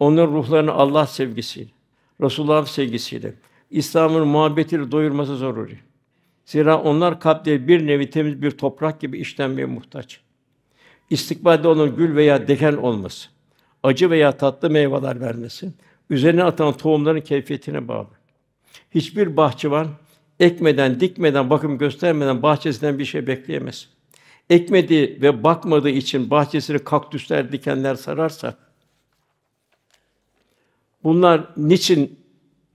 [SPEAKER 1] onların ruhlarını Allah sevgisiyle, Resulullah sevgisiyle, İslam'ın muhabbetiyle doyurması zaruri. Zira onlar kalpte bir nevi temiz bir toprak gibi işlenmeye muhtaç istikbalde olan gül veya deken olması, acı veya tatlı meyveler vermesi, üzerine atan tohumların keyfiyetine bağlı. Hiçbir bahçıvan ekmeden, dikmeden, bakım göstermeden bahçesinden bir şey bekleyemez. Ekmediği ve bakmadığı için bahçesini kaktüsler, dikenler sararsa bunlar niçin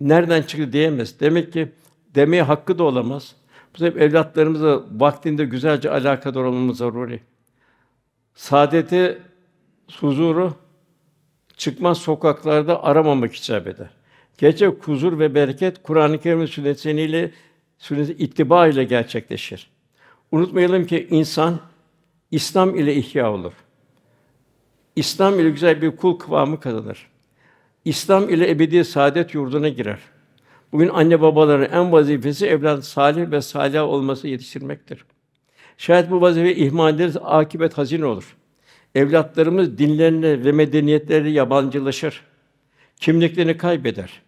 [SPEAKER 1] nereden çıktı diyemez. Demek ki demeye hakkı da olamaz. Bu sebep evlatlarımızla vaktinde güzelce alakadar olmamız zaruri saadeti, huzuru çıkmaz sokaklarda aramamak icap eder. Gece huzur ve bereket Kur'an-ı Kerim sünnetiyle sünnet ittiba ile gerçekleşir. Unutmayalım ki insan İslam ile ihya olur. İslam ile güzel bir kul kıvamı kazanır. İslam ile ebedi saadet yurduna girer. Bugün anne babaların en vazifesi evlat salih ve salih olması yetiştirmektir. Şayet bu vazifeyi ihmal ederiz, akibet hazin olur. Evlatlarımız dinlerine ve medeniyetlerine yabancılaşır. Kimliklerini kaybeder.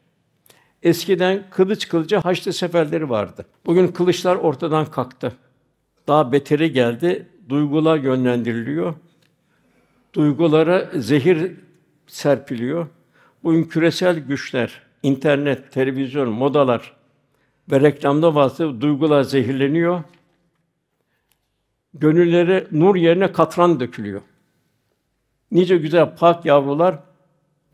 [SPEAKER 1] Eskiden kılıç kılıca haçlı seferleri vardı. Bugün kılıçlar ortadan kalktı. Daha beteri geldi. Duygular yönlendiriliyor. Duygulara zehir serpiliyor. Bugün küresel güçler, internet, televizyon, modalar ve reklamda vasıtası duygular zehirleniyor gönüllere nur yerine katran dökülüyor. Nice güzel pak yavrular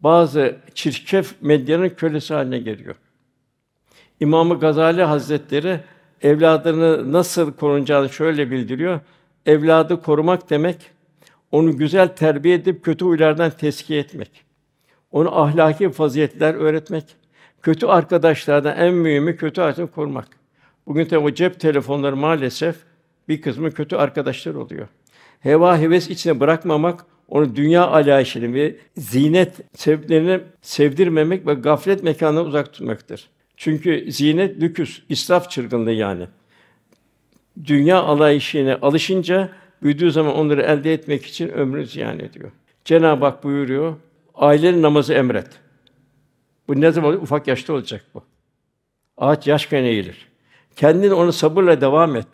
[SPEAKER 1] bazı çirkef medyanın kölesi haline geliyor. İmamı Gazali Hazretleri evladını nasıl korunacağını şöyle bildiriyor. Evladı korumak demek onu güzel terbiye edip kötü huylardan teskiye etmek. Onu ahlaki faziletler öğretmek. Kötü arkadaşlardan en mühimi kötü arkadaşını korumak. Bugün tabi cep telefonları maalesef bir kısmı kötü arkadaşlar oluyor. Heva heves içine bırakmamak, onu dünya alayişini ve zinet sebeplerini sevdirmemek ve gaflet mekanına uzak tutmaktır. Çünkü zinet lüküs, israf çırgınlığı yani. Dünya alayişine alışınca büyüdüğü zaman onları elde etmek için ömrü ziyan ediyor. Cenab-ı Hak buyuruyor, ailenin namazı emret. Bu ne zaman olacak? Ufak yaşta olacak bu. Ağaç yaşken eğilir. Kendin onu sabırla devam et.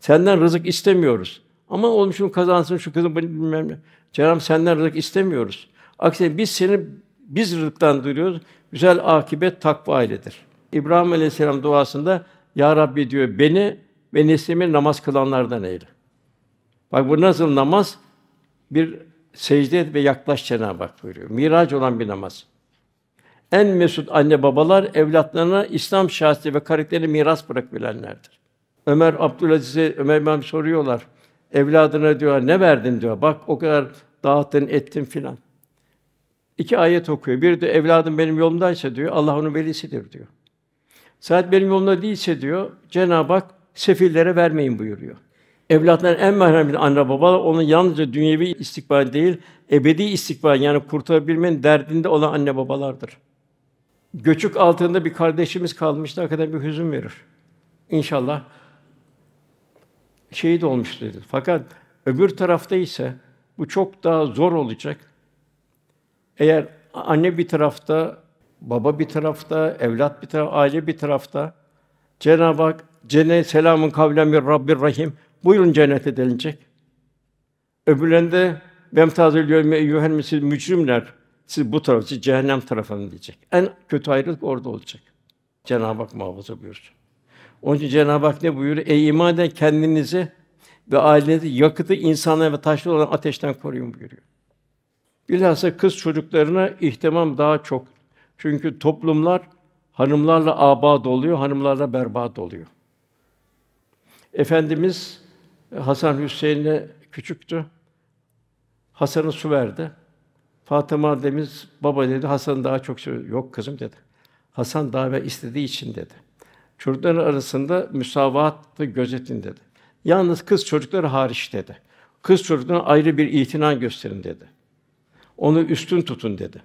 [SPEAKER 1] Senden rızık istemiyoruz. Ama oğlum şunu kazansın, şu kızın bilmem ne. Cenab-ı senden rızık istemiyoruz. Aksine biz seni biz rızıktan duyuruyoruz. Güzel akibet takva iledir. İbrahim Aleyhisselam duasında ya Rabbi diyor beni ve neslimi namaz kılanlardan eyle. Bak bu nasıl namaz? Bir secde et ve yaklaş Cenab-ı Hak buyuruyor. Miraç olan bir namaz. En mesut anne babalar evlatlarına İslam şahsi ve karakterini miras bırakabilenlerdir. Ömer Abdülaziz'e Ömer İmam soruyorlar. Evladına diyor ne verdin diyor. Bak o kadar dağıttın ettin filan. İki ayet okuyor. Bir de evladım benim yolumdaysa diyor Allah onun velisidir diyor. Saat benim yolumda değilse diyor Cenab-ı Hak sefillere vermeyin buyuruyor. Evlatların en merhametli anne baba onun yalnızca dünyevi istikbal değil, ebedi istikbal yani kurtarabilmenin derdinde olan anne babalardır. Göçük altında bir kardeşimiz kalmıştı, hakikaten bir hüzün verir. İnşallah şehit olmuş dedi. Fakat öbür tarafta ise bu çok daha zor olacak. Eğer anne bir tarafta, baba bir tarafta, evlat bir tarafta, aile bir tarafta Cenab-ı Hak cennet selamun kavlen bir Rabbir Rahim buyurun cennete denilecek. Öbüründe ben tazil yöme eyyühen siz mücrimler siz bu tarafı, cehennem tarafını diyecek. En kötü ayrılık orada olacak. Cenab-ı Hak muhafaza buyursun. Onun için Cenab-ı Hak ne buyuruyor? Ey iman eden kendinizi ve ailenizi yakıtı insanlara ve taşlı olan ateşten koruyun buyuruyor. Bilhassa kız çocuklarına ihtimam daha çok. Çünkü toplumlar hanımlarla abad oluyor, hanımlarla berbat oluyor. Efendimiz e, Hasan Hüseyin'e küçüktü. Hasan'a su verdi. Fatıma demiz baba dedi Hasan daha çok seviyor. Yok kızım dedi. Hasan daha ve istediği için dedi. Çocukların arasında müsavat gözetin dedi. Yalnız kız çocukları hariç dedi. Kız çocuklarına ayrı bir itina gösterin dedi. Onu üstün tutun dedi.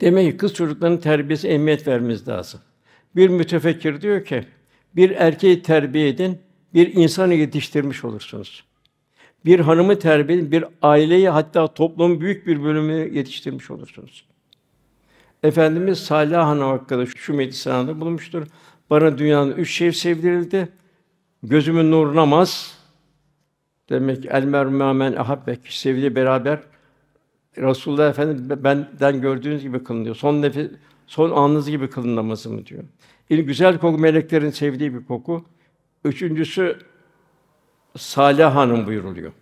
[SPEAKER 1] Demek ki kız çocuklarının terbiyesi emniyet vermemiz lazım. Bir mütefekkir diyor ki, bir erkeği terbiye edin, bir insanı yetiştirmiş olursunuz. Bir hanımı terbiye edin, bir aileyi hatta toplumun büyük bir bölümünü yetiştirmiş olursunuz. Efendimiz Salih Hanım hakkında şu meclis bulunmuştur. Bana dünyanın üç şey sevdirildi. Gözümün nur namaz. Demek el mermâmen ahabbek. sevdi beraber Resulullah Efendimiz benden gördüğünüz gibi kılın diyor. Son nefes, son anınız gibi kılın namazımı diyor. İlk güzel koku meleklerin sevdiği bir koku. Üçüncüsü Salih Hanım buyuruluyor.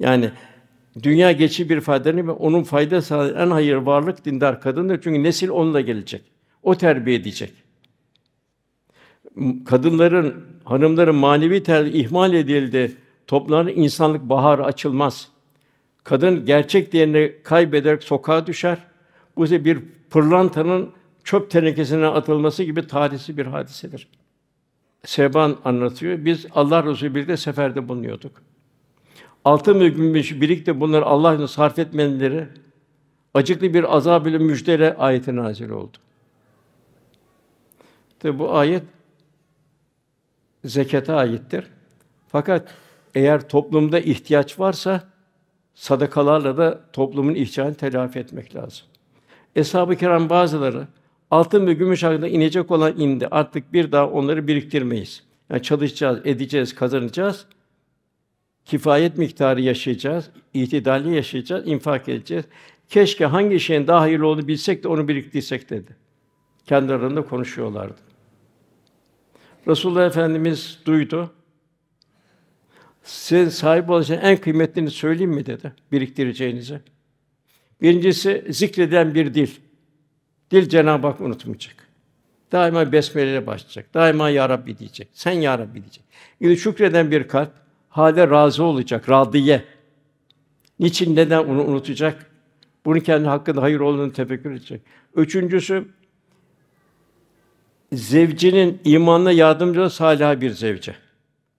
[SPEAKER 1] Yani dünya geçi bir faydanı ve onun fayda sağlayan en hayır varlık dindar kadındır. Çünkü nesil onunla gelecek. O terbiye edecek kadınların, hanımların manevi terbiye ihmal edildi. Toplumların insanlık baharı açılmaz. Kadın gerçek değerini kaybederek sokağa düşer. Bu ise bir pırlantanın çöp tenekesine atılması gibi tarihi bir hadisedir. Seban anlatıyor. Biz Allah Resulü birlikte seferde bulunuyorduk. altı ve birlikte bunlar Allah'ın için sarf etmeleri acıklı bir azab ile müjdele ayeti nazil oldu. Tabi bu ayet zekata aittir. Fakat eğer toplumda ihtiyaç varsa sadakalarla da toplumun ihtiyacını telafi etmek lazım. Eshab-ı kiram bazıları altın ve gümüş hakkında inecek olan indi. Artık bir daha onları biriktirmeyiz. Yani çalışacağız, edeceğiz, kazanacağız. Kifayet miktarı yaşayacağız, itidalli yaşayacağız, infak edeceğiz. Keşke hangi şeyin daha hayırlı olduğunu bilsek de onu biriktirsek dedi. Kendi aralarında konuşuyorlardı. Resulullah Efendimiz duydu. Size sahip olacağın en kıymetlini söyleyeyim mi dedi biriktireceğinizi. Birincisi zikreden bir dil. Dil Cenab-ı Hak unutmayacak. Daima besmele ile başlayacak. Daima ya Rabbi diyecek. Sen ya Rabbi diyecek. Yine şükreden bir kalp hale razı olacak, radiye. Niçin neden onu unutacak? Bunun kendi hakkında hayır olduğunu tefekkür edecek. Üçüncüsü zevcinin imanına yardımcı olan salih bir zevce.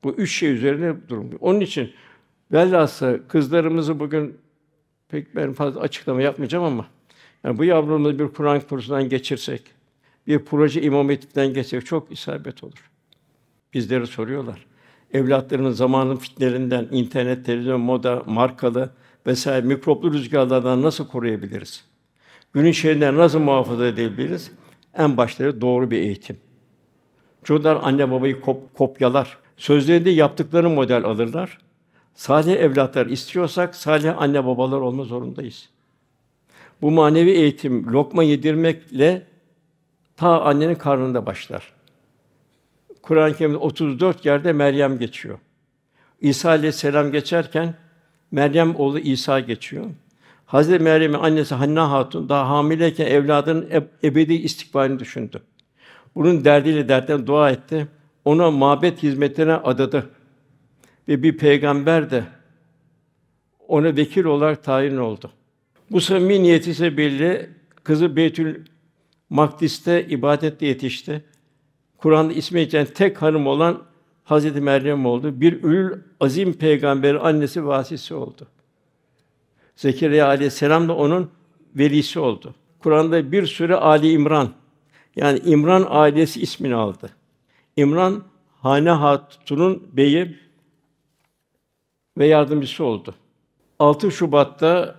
[SPEAKER 1] Bu üç şey üzerine durmuyor. Onun için velhasıl kızlarımızı bugün pek ben fazla açıklama yapmayacağım ama yani bu yavrumuzu bir Kur'an kursundan geçirsek, bir proje imam hatipten geçsek çok isabet olur. Bizleri soruyorlar. Evlatlarının zamanın fitnelerinden, internet, televizyon, moda, markalı vesaire mikroplu rüzgarlardan nasıl koruyabiliriz? Günün şerrinden nasıl muhafaza edebiliriz? En başları doğru bir eğitim. Çocuklar anne babayı kop kopyalar. Sözlerinde yaptıklarını model alırlar. Salih evlatlar istiyorsak salih anne babalar olma zorundayız. Bu manevi eğitim lokma yedirmekle ta annenin karnında başlar. Kur'an-ı Kerim'de 34 yerde Meryem geçiyor. İsa aleyhisselam geçerken Meryem oğlu İsa geçiyor. Hazreti Meryem'in annesi Hanna Hatun daha hamileyken evladının ebedi istikbalini düşündü. Bunun derdiyle dertten dua etti. Ona mabet hizmetine adadı. Ve bir peygamber de ona vekil olarak tayin oldu. Bu samimi niyeti ise belli. Kızı Beytül Makdis'te ibadette yetişti. Kur'an'da ismi geçen tek hanım olan Hazreti Meryem oldu. Bir ül azim peygamberin annesi vasisi oldu. Zekeriya aleyhisselam da onun velisi oldu. Kur'an'da bir sürü Ali İmran yani İmran ailesi ismini aldı. İmran Hane Hatun'un beyi ve yardımcısı oldu. 6 Şubat'ta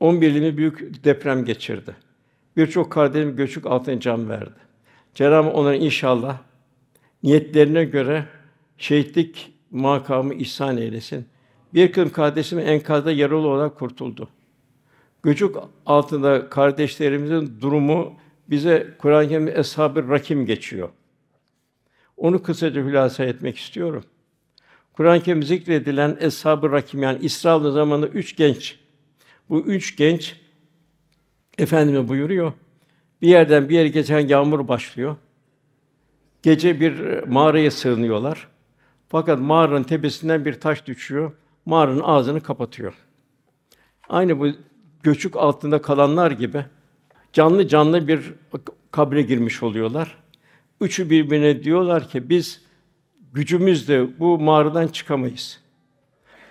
[SPEAKER 1] 11 ilimi büyük deprem geçirdi. Birçok kardeşim göçük altın can verdi. Cenab-ı onlara inşallah niyetlerine göre şehitlik makamı ihsan eylesin. Bir kızım kardeşim enkazda yaralı olarak kurtuldu. Göçük altında kardeşlerimizin durumu bize Kur'an-ı Kerim eshab rakim geçiyor. Onu kısaca hülasa etmek istiyorum. Kur'an-ı Kerim zikredilen eshab rakim yani İsrail zamanında üç genç. Bu üç genç efendime buyuruyor. Bir yerden bir yere geçen yağmur başlıyor. Gece bir mağaraya sığınıyorlar. Fakat mağaranın tepesinden bir taş düşüyor mağaranın ağzını kapatıyor. Aynı bu göçük altında kalanlar gibi canlı canlı bir kabre girmiş oluyorlar. Üçü birbirine diyorlar ki biz gücümüzle bu mağaradan çıkamayız.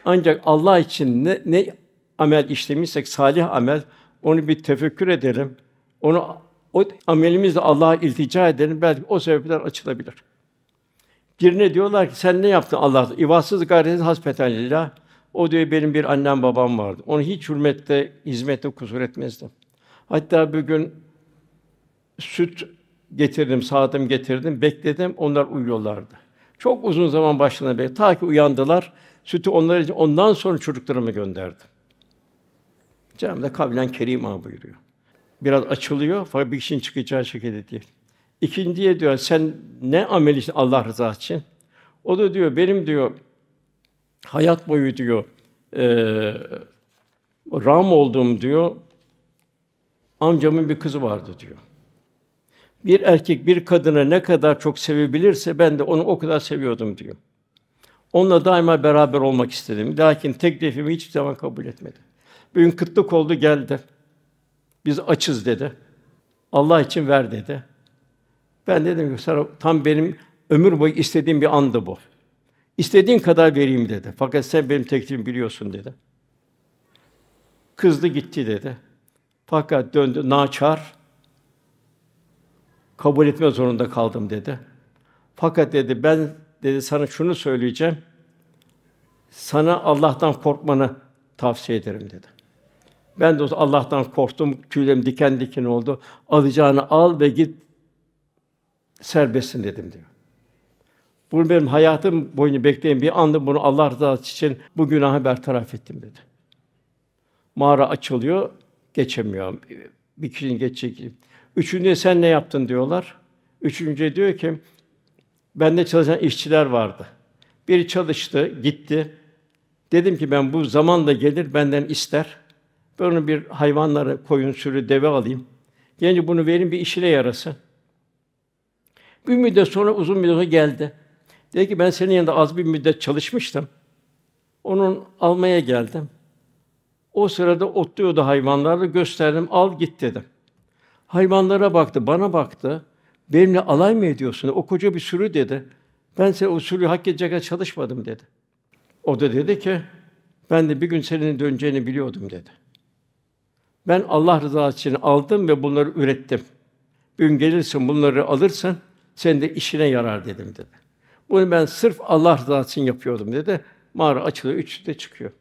[SPEAKER 1] Ancak Allah için ne, ne amel işlemişsek salih amel onu bir tefekkür edelim. Onu o amelimizle Allah'a iltica edelim. Belki o sebepler açılabilir. Birine diyorlar ki sen ne yaptın Allah'a? İvasız gayretsiz hasbeten o diyor benim bir annem babam vardı. Onu hiç hürmette, hizmette kusur etmezdim. Hatta bir gün süt getirdim, saatim getirdim, bekledim. Onlar uyuyorlardı. Çok uzun zaman başlarına bekledim. Ta ki uyandılar. Sütü onlar için ondan sonra çocuklarımı gönderdim. Cenab-ı kabilen kerim ha buyuruyor. Biraz açılıyor fakat bir işin çıkacağı şekilde değil. İkinciye diyor sen ne amel için Allah rızası için? O da diyor benim diyor hayat boyu diyor e, ram oldum diyor. Amcamın bir kızı vardı diyor. Bir erkek bir kadını ne kadar çok sevebilirse ben de onu o kadar seviyordum diyor. Onunla daima beraber olmak istedim. Lakin teklifimi hiçbir zaman kabul etmedi. Bir gün kıtlık oldu geldi. Biz açız dedi. Allah için ver dedi. Ben dedim ki sana tam benim ömür boyu istediğim bir andı bu. İstediğin kadar vereyim dedi. Fakat sen benim teklifimi biliyorsun dedi. Kızdı gitti dedi. Fakat döndü naçar. Kabul etme zorunda kaldım dedi. Fakat dedi ben dedi sana şunu söyleyeceğim. Sana Allah'tan korkmanı tavsiye ederim dedi. Ben de Allah'tan korktum, tüylerim diken diken oldu. Alacağını al ve git serbestsin dedim diyor. Bunu benim hayatım boyunca bekleyen bir andı bunu Allah rızası için bu günahı bertaraf ettim dedi. Mağara açılıyor, geçemiyor. Bir kişinin geçecek. Üçüncü sen ne yaptın diyorlar. Üçüncü diyor ki bende çalışan işçiler vardı. Biri çalıştı, gitti. Dedim ki ben bu zamanla gelir benden ister. Ben onu bir hayvanları, koyun, sürü, deve alayım. Gelince bunu verin bir işine yarasın. Bir müddet sonra uzun bir müddet geldi. Dedi ki ben senin yanında az bir müddet çalışmıştım. Onun almaya geldim. O sırada otluyordu hayvanlarla gösterdim. Al git dedim. Hayvanlara baktı, bana baktı. Benimle alay mı ediyorsun? O koca bir sürü dedi. Ben seni o sürüyü hak edecek çalışmadım dedi. O da dedi ki ben de bir gün senin döneceğini biliyordum dedi. Ben Allah rızası için aldım ve bunları ürettim. Bir gün gelirsin bunları alırsın, sen de işine yarar dedim dedi. Bunu ben sırf Allah rızası için yapıyordum dedi. Mağara açılıyor, üçü de çıkıyor.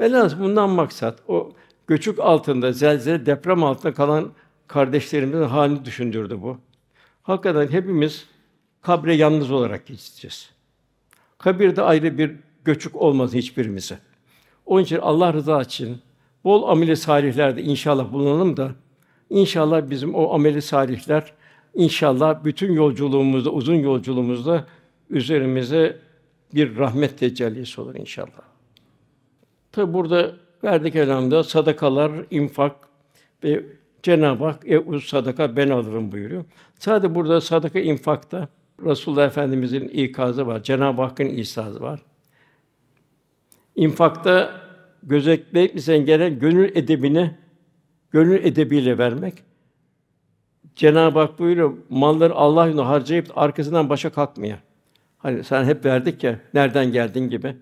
[SPEAKER 1] Velhâsıl bundan maksat o göçük altında, zelzele, deprem altında kalan kardeşlerimizin halini düşündürdü bu. Hakikaten hepimiz kabre yalnız olarak gideceğiz. Kabirde ayrı bir göçük olmaz hiçbirimize. Onun için Allah rızası için bol ameli salihlerde inşallah bulunalım da inşallah bizim o ameli salihler inşallah bütün yolculuğumuzda, uzun yolculuğumuzda üzerimize bir rahmet tecellisi olur inşallah. Tabi burada verdik elhamda sadakalar, infak ve Cenab-ı Hak e uz sadaka ben alırım buyuruyor. Sadece burada sadaka infakta Resulullah Efendimizin ikazı var. Cenab-ı Hakk'ın isazı var. İnfakta gözetleyip sen gelen gönül edebini gönül edebiyle vermek. Cenab-ı Hak buyuruyor, malları Allah yolunda harcayıp arkasından başa kalkmıyor. Hani sen hep verdik ya, nereden geldin gibi.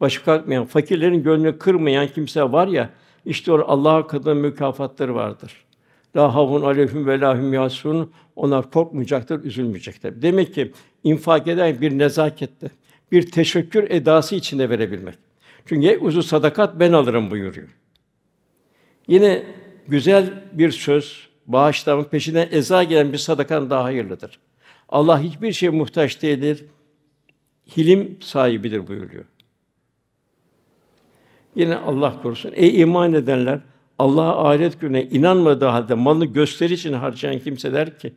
[SPEAKER 1] Başı kalkmayan, fakirlerin gönlünü kırmayan kimse var ya, işte o Allah'a kadın mükafatları vardır. La havun aleyhim ve lahum yasun. Onlar korkmayacaktır, üzülmeyecektir. Demek ki infak eden bir nezakette, bir teşekkür edası içinde verebilmek. Çünkü uzu sadakat ben alırım buyuruyor. Yine güzel bir söz, bağışlamanın peşinden eza gelen bir sadakan daha hayırlıdır. Allah hiçbir şeye muhtaç değildir hilim sahibidir buyuruyor. Yine Allah korusun. Ey iman edenler, Allah'a ahiret gününe inanmadığı halde malını gösteri için harcayan kimseler ki,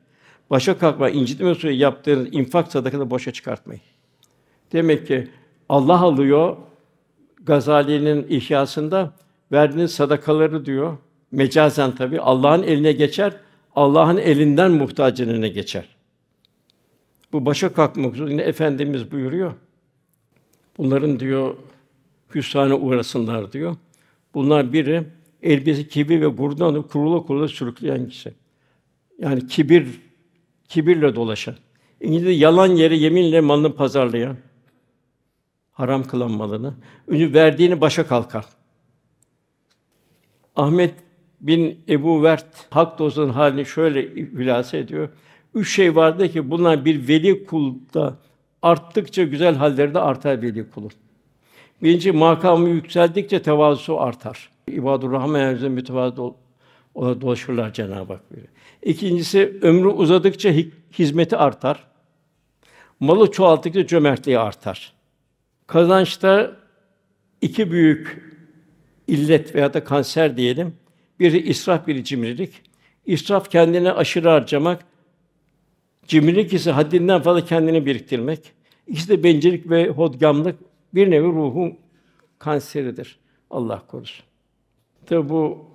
[SPEAKER 1] başa kalkma, incitme suyu yaptığınız infak sadakını boşa çıkartmayın. Demek ki Allah alıyor Gazali'nin ihyasında verdiğiniz sadakaları diyor. Mecazen tabi Allah'ın eline geçer, Allah'ın elinden muhtacının eline geçer. Bu başa kalkmak üzere yine efendimiz buyuruyor. Bunların diyor hüsrana uğrasınlar diyor. Bunlar biri elbise kibir ve gururdan kurula kurula sürükleyen kişi. Yani kibir kibirle dolaşan. İngilizce yalan yere yeminle malını pazarlayan. Haram kılan malını. Ünü verdiğini başa kalkar. Ahmet bin Ebu Vert hak dostunun halini şöyle hülasa ediyor. Üç şey vardı ki bunlar bir veli kulda arttıkça güzel halleri de artar veli kulun. Birinci makamı yükseldikçe tevazu artar. İbadur Rahman mütevazı ol ona dolaşırlar Cenab-ı Hak böyle. İkincisi ömrü uzadıkça hizmeti artar. Malı çoğalttıkça cömertliği artar. Kazançta iki büyük illet veya da kanser diyelim. Biri israf, biri cimrilik. İsraf kendine aşırı harcamak, Cimrilik ise haddinden fazla kendini biriktirmek. İkisi de bencillik ve hodgamlık bir nevi ruhun kanseridir. Allah korusun. Tabi bu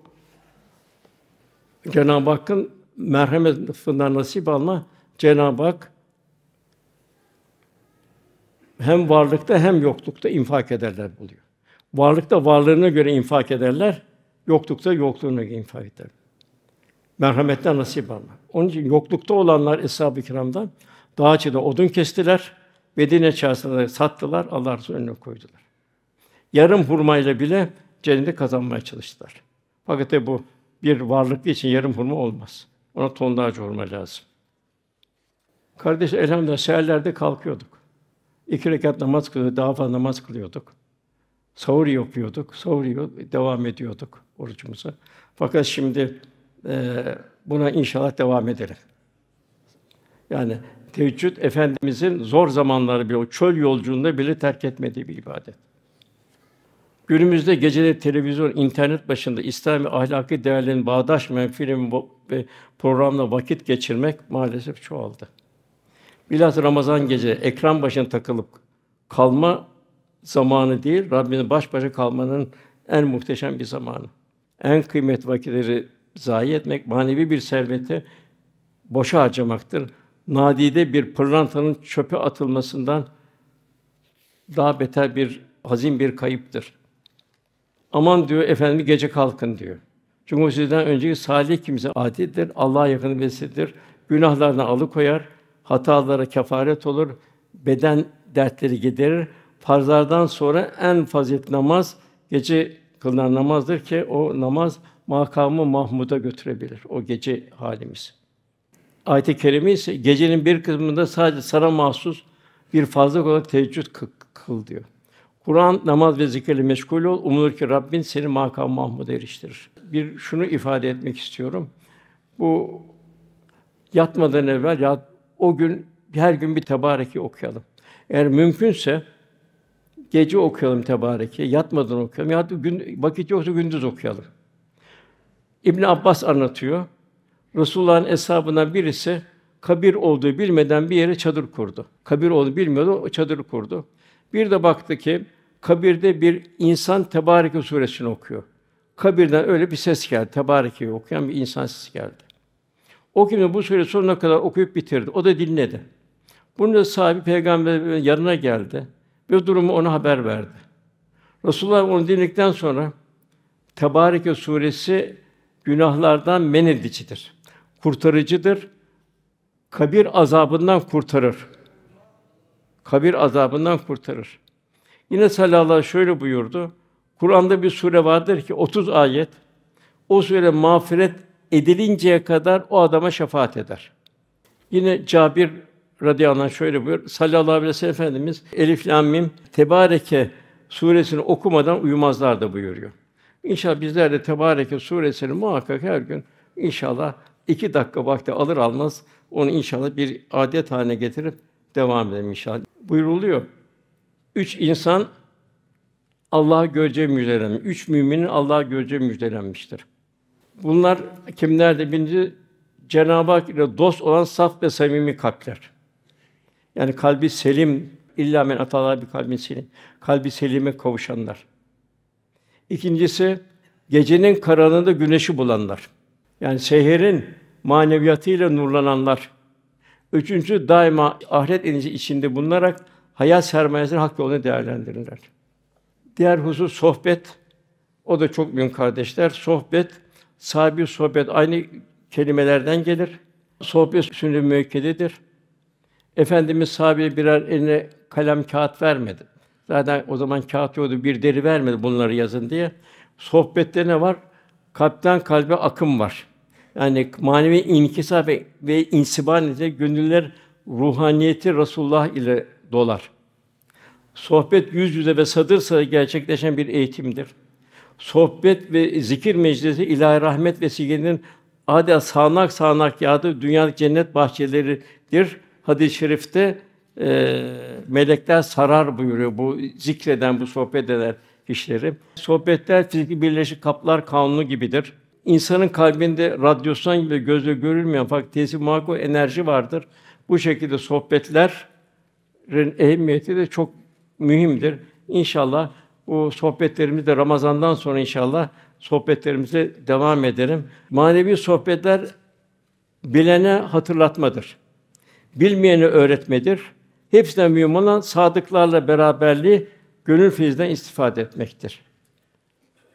[SPEAKER 1] Cenab-ı Hakk'ın merhamet lütfundan nasip alma Cenab-ı Hak hem varlıkta hem yoklukta infak ederler buluyor. Varlıkta varlığına göre infak ederler, yoklukta yokluğuna göre infak ederler merhametten nasip almak. Onun için yoklukta olanlar Eshab-ı Kiram'dan daha çede odun kestiler. Medine çağısında sattılar, Allah Resulü'nün önüne koydular. Yarım hurmayla bile cenneti kazanmaya çalıştılar. Fakat de bu bir varlık için yarım hurma olmaz. Ona tonlarca hurma lazım. Kardeş elhamdülillah seherlerde kalkıyorduk. İki rekat namaz kılıyorduk, daha fazla namaz kılıyorduk. Sahur yapıyorduk, sahur yiyorduk, devam ediyorduk orucumuza. Fakat şimdi ee, buna inşallah devam edelim. Yani teheccüd efendimizin zor zamanları bir o çöl yolculuğunda bile terk etmediği bir ibadet. Günümüzde geceleri televizyon, internet başında İslami ahlaki değerlerin bağdaşmayan film ve programla vakit geçirmek maalesef çoğaldı. Bilhassa Ramazan gece ekran başına takılıp kalma zamanı değil, Rabbinin baş başa kalmanın en muhteşem bir zamanı. En kıymet vakitleri zayi etmek manevi bir serveti boşa harcamaktır. Nadide bir pırlantanın çöpe atılmasından daha beter bir hazin bir kayıptır. Aman diyor efendim gece kalkın diyor. Çünkü o sizden önceki salih kimse adidir, Allah'a yakın birisidir. Günahlardan alıkoyar, hatalara kefaret olur, beden dertleri giderir. Farzlardan sonra en fazilet namaz gece kılınan namazdır ki o namaz makamı Mahmud'a götürebilir o gece halimiz. Ayet-i kerime ise gecenin bir kısmında sadece sana mahsus bir fazla olarak teheccüd kıl diyor. Kur'an, namaz ve zikirle meşgul ol. Umulur ki Rabbin seni makam Mahmud'a eriştirir. Bir şunu ifade etmek istiyorum. Bu yatmadan evvel ya o gün her gün bir tebareki okuyalım. Eğer mümkünse gece okuyalım tebareki, yatmadan okuyalım. Ya gün vakit yoksa gündüz okuyalım. İbn Abbas anlatıyor. Resulullah'ın hesabından birisi kabir olduğu bilmeden bir yere çadır kurdu. Kabir olduğunu bilmiyordu, o çadırı kurdu. Bir de baktı ki kabirde bir insan Tebareke suresini okuyor. Kabirden öyle bir ses geldi. Tebareke'yi okuyan bir insan sesi geldi. O kimse bu sure sonuna kadar okuyup bitirdi. O da dinledi. Bunun da sahibi peygamberin yanına geldi ve durumu ona haber verdi. Resulullah onu dinledikten sonra Tebareke suresi günahlardan men edicidir. Kurtarıcıdır. Kabir azabından kurtarır. Kabir azabından kurtarır. Yine sallallahu şöyle buyurdu. Kur'an'da bir sure vardır ki 30 ayet. O sure mağfiret edilinceye kadar o adama şefaat eder. Yine Cabir radıyallahu anh şöyle buyur. Sallallahu aleyhi ve sellem Efendimiz Elif Lam Mim Tebareke suresini okumadan uyumazlar da buyuruyor. İnşallah bizler de Tebareke suresini muhakkak her gün inşallah iki dakika vakti alır almaz onu inşallah bir adet haline getirip devam edelim inşallah. Buyuruluyor. Üç insan Allah'ı görece müjdelenmiş. Üç müminin Allah'ı görece müjdelenmiştir. Bunlar kimlerdi? Birinci Cenab-ı Hak ile dost olan saf ve samimi kalpler. Yani kalbi selim, illa men atalar bir kalbin selim. Kalbi selime kavuşanlar. İkincisi gecenin karanlığında güneşi bulanlar. Yani seherin maneviyatıyla nurlananlar. Üçüncü daima ahiret endişesi içinde bulunarak hayat sermayesini hak yoluna değerlendirirler. Diğer husus sohbet. O da çok mühim kardeşler. Sohbet, sahibi sohbet aynı kelimelerden gelir. Sohbet sünnet müekkededir. Efendimiz sahabeye birer eline kalem kağıt vermedi. Zaten o zaman kağıt yoktu, bir deri vermedi bunları yazın diye. Sohbette ne var? Kalpten kalbe akım var. Yani manevi inkisa ve, ve insiban ile gönüller ruhaniyeti Rasulullah ile dolar. Sohbet yüz yüze ve sadır sadırsa gerçekleşen bir eğitimdir. Sohbet ve zikir meclisi ilahi rahmet ve vesilenin adeta sağanak sağanak yağdı dünya cennet bahçeleridir. Hadis-i şerifte e, melekler sarar buyuruyor bu zikreden, bu sohbet eden kişileri. Sohbetler fiziki birleşik kaplar kanunu gibidir. İnsanın kalbinde radyosan gibi gözle görülmeyen fakat tesir makul enerji vardır. Bu şekilde sohbetlerin ehemmiyeti de çok mühimdir. İnşallah bu sohbetlerimizi de Ramazan'dan sonra inşallah sohbetlerimize devam edelim. Manevi sohbetler bilene hatırlatmadır. Bilmeyene öğretmedir. Hepsine mühim olan sadıklarla beraberliği gönül feyizden istifade etmektir.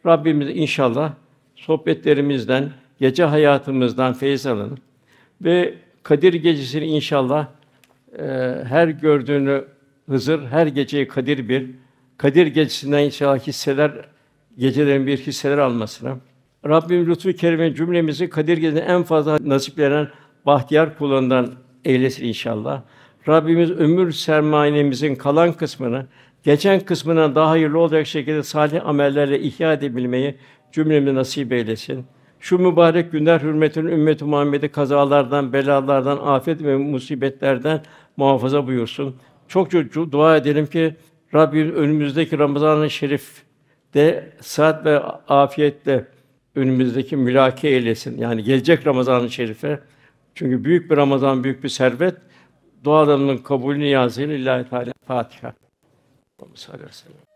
[SPEAKER 1] Rabbimiz inşallah sohbetlerimizden, gece hayatımızdan feyiz alın ve Kadir gecesini inşallah e, her gördüğünü Hızır her geceyi Kadir bir Kadir gecesinden inşallah hisseler gecelerin bir hisseler almasına Rabbim lütfu kerime cümlemizi Kadir gecesinde en fazla nasip veren bahtiyar kullarından eylesin inşallah. Rabbimiz ömür sermayemizin kalan kısmını geçen kısmına daha hayırlı olacak şekilde salih amellerle ihya edebilmeyi cümlemize nasip eylesin. Şu mübarek günler hürmetine ümmet-i Muhammed'i kazalardan, belalardan, afet ve musibetlerden muhafaza buyursun. Çok çok dua edelim ki Rabbim önümüzdeki Ramazan-ı Şerif de saat ve afiyetle önümüzdeki mülaki eylesin. Yani gelecek Ramazan-ı Şerif'e. Çünkü büyük bir Ramazan büyük bir servet dualarının kabulünü yazın İlahi Teala Fatiha. Sallallahu aleyhi ve sellem.